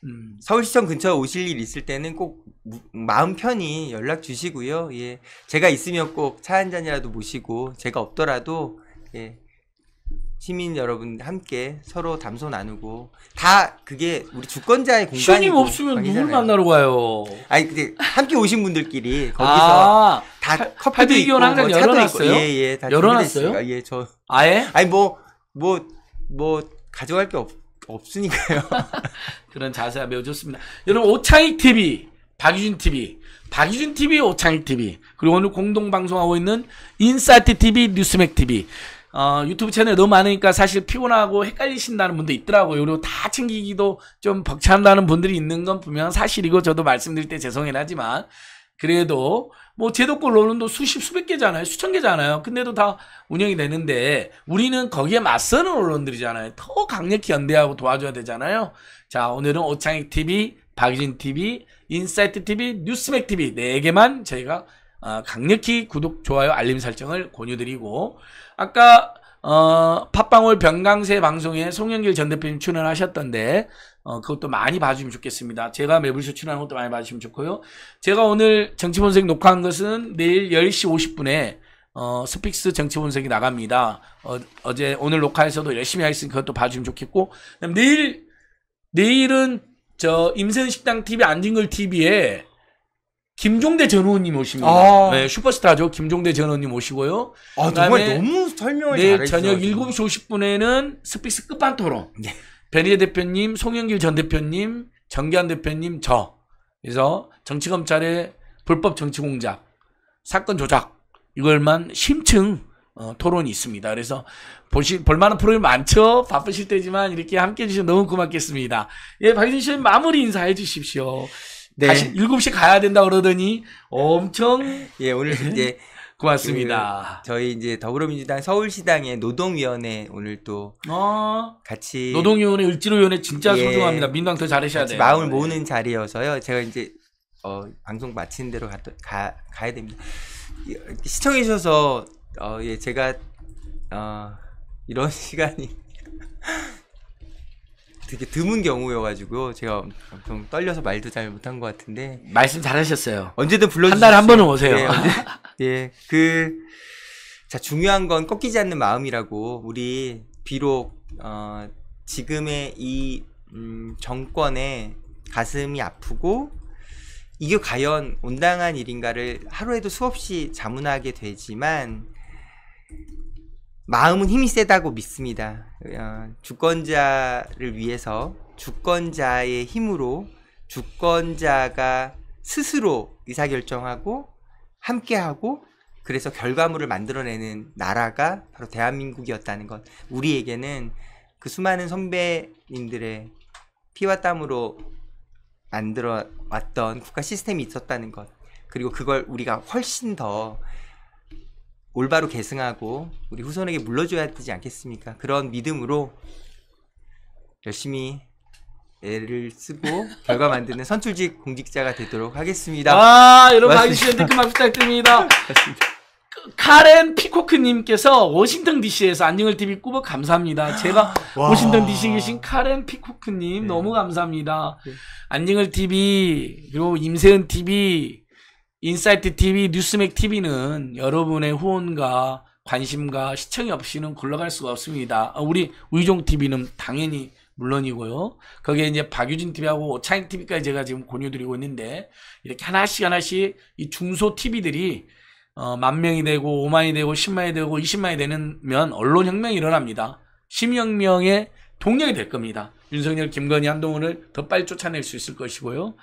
Speaker 3: 음. 서울시청 근처 오실 일 있을 때는 꼭 마음 편히 연락 주시고요. 예. 제가 있으면 꼭 차 한 잔이라도 모시고 제가 없더라도 예. 시민 여러분 함께 서로 담소 나누고 다 그게 우리 주권자의 공간이고 시님 없으면 누굴 만나러 가요? 아니 근데 함께 오신 분들끼리 거기서 아, 다 커피도 있고 항상 뭐 열어놨어요? 예예 예, 다 열어놨어요? 아, 예저 아예? 아니 뭐 뭐,
Speaker 2: 뭐 가져갈 게 없, 없으니까요. 그런 자세가 매우 좋습니다. 여러분 오창익 TV, 박유준 TV, 박유준 TV, 오창익 TV 그리고 오늘 공동 방송하고 있는 인사이트 TV, 뉴스맥 TV 어, 유튜브 채널 너무 많으니까 사실 피곤하고 헷갈리신다는 분도 있더라고요. 그리고 다 챙기기도 좀 벅찬다는 분들이 있는 건 분명 사실이고 저도 말씀드릴 때 죄송해 하지만 그래도 뭐 제도권 론도 수십 수백 개잖아요. 수천 개잖아요. 근데도 다 운영이 되는데 우리는 거기에 맞서는 언론들이잖아요. 더 강력히 연대하고 도와줘야 되잖아요. 자, 오늘은 오창익 TV, 박진 TV, 인사이트 TV, 뉴스맥 TV 네 개만 저희가 어, 강력히 구독, 좋아요, 알림 설정을 권유드리고 아까 어, 팟방울 병강세 방송에 송영길 전 대표님 출연하셨던데 어, 그것도 많이 봐주시면 좋겠습니다. 제가 매불쇼 출연하는 것도 많이 봐주시면 좋고요. 제가 오늘 정치본색 녹화한 것은 내일 10시 50분에 어, 스픽스 정치본색이 나갑니다. 어, 제 오늘 녹화에서도 열심히 하겠으니 그것도 봐주시면 좋겠고 내일 내일은 저 임선식당 TV 안진걸 TV에 김종대 전우님 오십니다. 아. 네, 슈퍼스타죠. 김종대 전우님 오시고요. 아, 정말 너무
Speaker 3: 설명을 잘했어 저녁
Speaker 2: 7시 50분에는 스피스끝판 토론. 네. 베리에 대표님, 송영길 전 대표님, 정기환 대표님, 저. 그래서 정치검찰의 불법 정치공작, 사건 조작, 이걸만 심층 어, 토론이 있습니다. 그래서 보시, 볼만한 프로그램 많죠? 바쁘실 때지만 이렇게 함께 해주셔서 너무 고맙겠습니다. 예, 박진 씨 마무리 인사해
Speaker 3: 주십시오. 네. 다시 7시 가야 된다 그러더니 엄청 예, 오늘 예, 이제 고맙습니다. 그 저희 이제 더불어민주당 서울시당의 노동위원회 오늘 또 어, 같이 노동위원회, 을지로위원회 진짜 예, 소중합니다. 민당 더 잘하셔야 돼요. 마음을 네. 모으는 자리여서요. 제가 이제 어, 방송 마친 대로 가, 가, 가야 됩니다. 시청해 주셔서 어, 예, 제가 어, 이런 시간이 되게 드문 경우여가지고 제가 좀 떨려서 말도 잘 못한 것 같은데. 말씀 잘하셨어요. 언제든 불러주세요. 한 달에 한 번은 오세요. 네, 예, 언 예, 그, 자, 중요한 건 꺾이지 않는 마음이라고 우리 비록, 어, 지금의 이, 음, 정권에 가슴이 아프고 이게 과연 온당한 일인가를 하루에도 수없이 자문하게 되지만 마음은 힘이 세다고 믿습니다. 어, 주권자를 위해서 주권자의 힘으로 주권자가 스스로 의사결정하고 함께하고 그래서 결과물을 만들어내는 나라가 바로 대한민국이었다는 것 우리에게는 그 수많은 선배님들의 피와 땀으로 만들어 왔던 국가 시스템이 있었다는 것 그리고 그걸 우리가 훨씬 더 올바로 계승하고 우리 후손에게 물려줘야 되지 않겠습니까? 그런 믿음으로 열심히 애를 쓰고 결과 만드는 선출직 공직자가 되도록 하겠습니다. 아, 여러분 이유씨 댓글 만 부탁드립니다.
Speaker 2: 카렌 피코크님께서 워싱턴 DC에서 안녕을 TV 꾸벅 감사합니다. 제가 워싱턴 DC에 계신 카렌 피코크님 네. 너무 감사합니다. 네. 안녕을 TV 그리고 임세은 TV 인사이트 TV, 뉴스맥 TV는 여러분의 후원과 관심과 시청이 없이는 굴러갈 수가 없습니다. 아, 우리 우이종 TV는 당연히 물론이고요. 거기에 이제 박유진 TV하고 오창익 TV까지 제가 지금 권유드리고 있는데 이렇게 하나씩 하나씩 이 중소 TV들이 어, 만 명이 되고 5만이 되고 10만이 되고 20만이 되면 언론 혁명이 일어납니다. 심혁명의 동력이 될 겁니다. 윤석열, 김건희, 한동훈을 더 빨리 쫓아낼 수 있을 것이고요.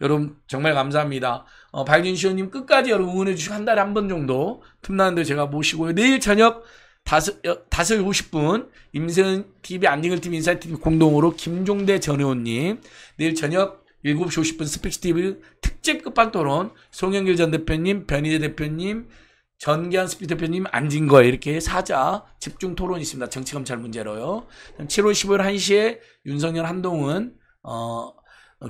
Speaker 2: 여러분 정말 감사합니다. 어, 박윤시원님 끝까지 여러분 응원해주시고 한 달에 한 번 정도 틈나는데 제가 모시고요. 내일 저녁 다섯, 다섯 50분, 임세은TV, 안디글TV, 인사이트 t 공동으로 김종대 전의원님 내일 저녁 7시 50분 스펙스 t v 특집 끝판토론, 송영길 전 대표님, 변희재 대표님, 전기한 스피 대표님 안진거 이렇게 사자 집중 토론이 있습니다. 정치검찰 문제로요. 7월 15일 1시에 윤석열 한동훈 어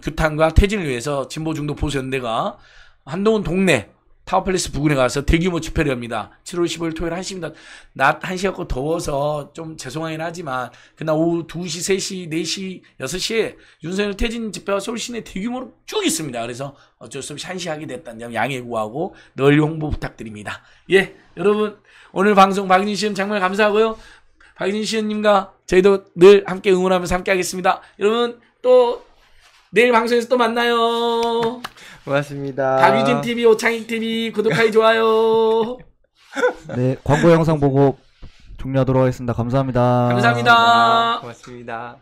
Speaker 2: 규탄과 퇴진을 위해서 진보 중도 보수연대가 한동훈 동네 타워팰리스 부근에 가서 대규모 집회를 합니다. 7월 15일 토요일 1시입니다. 낮 1시 갖고 더워서 좀 죄송하긴 하지만 그날 오후 2시, 3시, 4시, 6시에 윤석열 퇴진 집회와 서울 시내 대규모로 쭉 있습니다. 그래서 어쩔 수 없이 1시 하게 됐다는 점 양해 구하고 널리 홍보 부탁드립니다. 예, 여러분 오늘 방송 박인진 씨는 정말 감사하고요. 박인진 씨원님과 저희도 늘 함께 응원하면서 함께 하겠습니다. 여러분 또 내일 방송에서 또 만나요.
Speaker 3: 고맙습니다. 박유진 TV,
Speaker 2: 오창익 TV 구독하기 좋아요.
Speaker 3: 네, 광고 영상 보고 종료하도록 하겠습니다. 감사합니다. 감사합니다. 고맙습니다.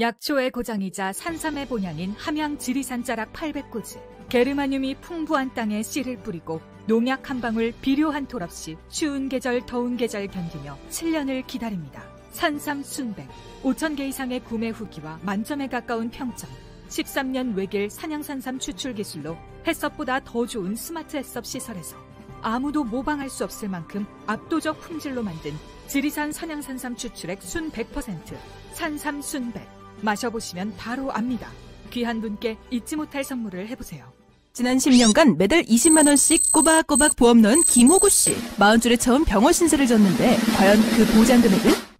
Speaker 1: 약초의 고장이자 산삼의 본향인 함양 지리산 자락 800고지. 게르마늄이 풍부한 땅에 씨를 뿌리고 농약 한 방울 비료 한 톨 없이 추운 계절 더운 계절 견디며 7년을 기다립니다. 산삼순백 5천개 이상의 구매 후기와 만점에 가까운 평점 13년 외길 산양산삼 추출 기술로 해썹보다더 좋은 스마트 해썹 시설에서 아무도 모방할 수 없을 만큼 압도적 품질로 만든 지리산 산양산삼 추출액 순100% 산삼순백 마셔보시면 바로 압니다. 귀한 분께 잊지 못할 선물을 해보세요. 지난 10년간 매달 20만 원씩 꼬박꼬박 보험 넣은 김호구 씨. 4 0 줄에 처음 병원 신세를 졌는데 과연 그 보장 금액은?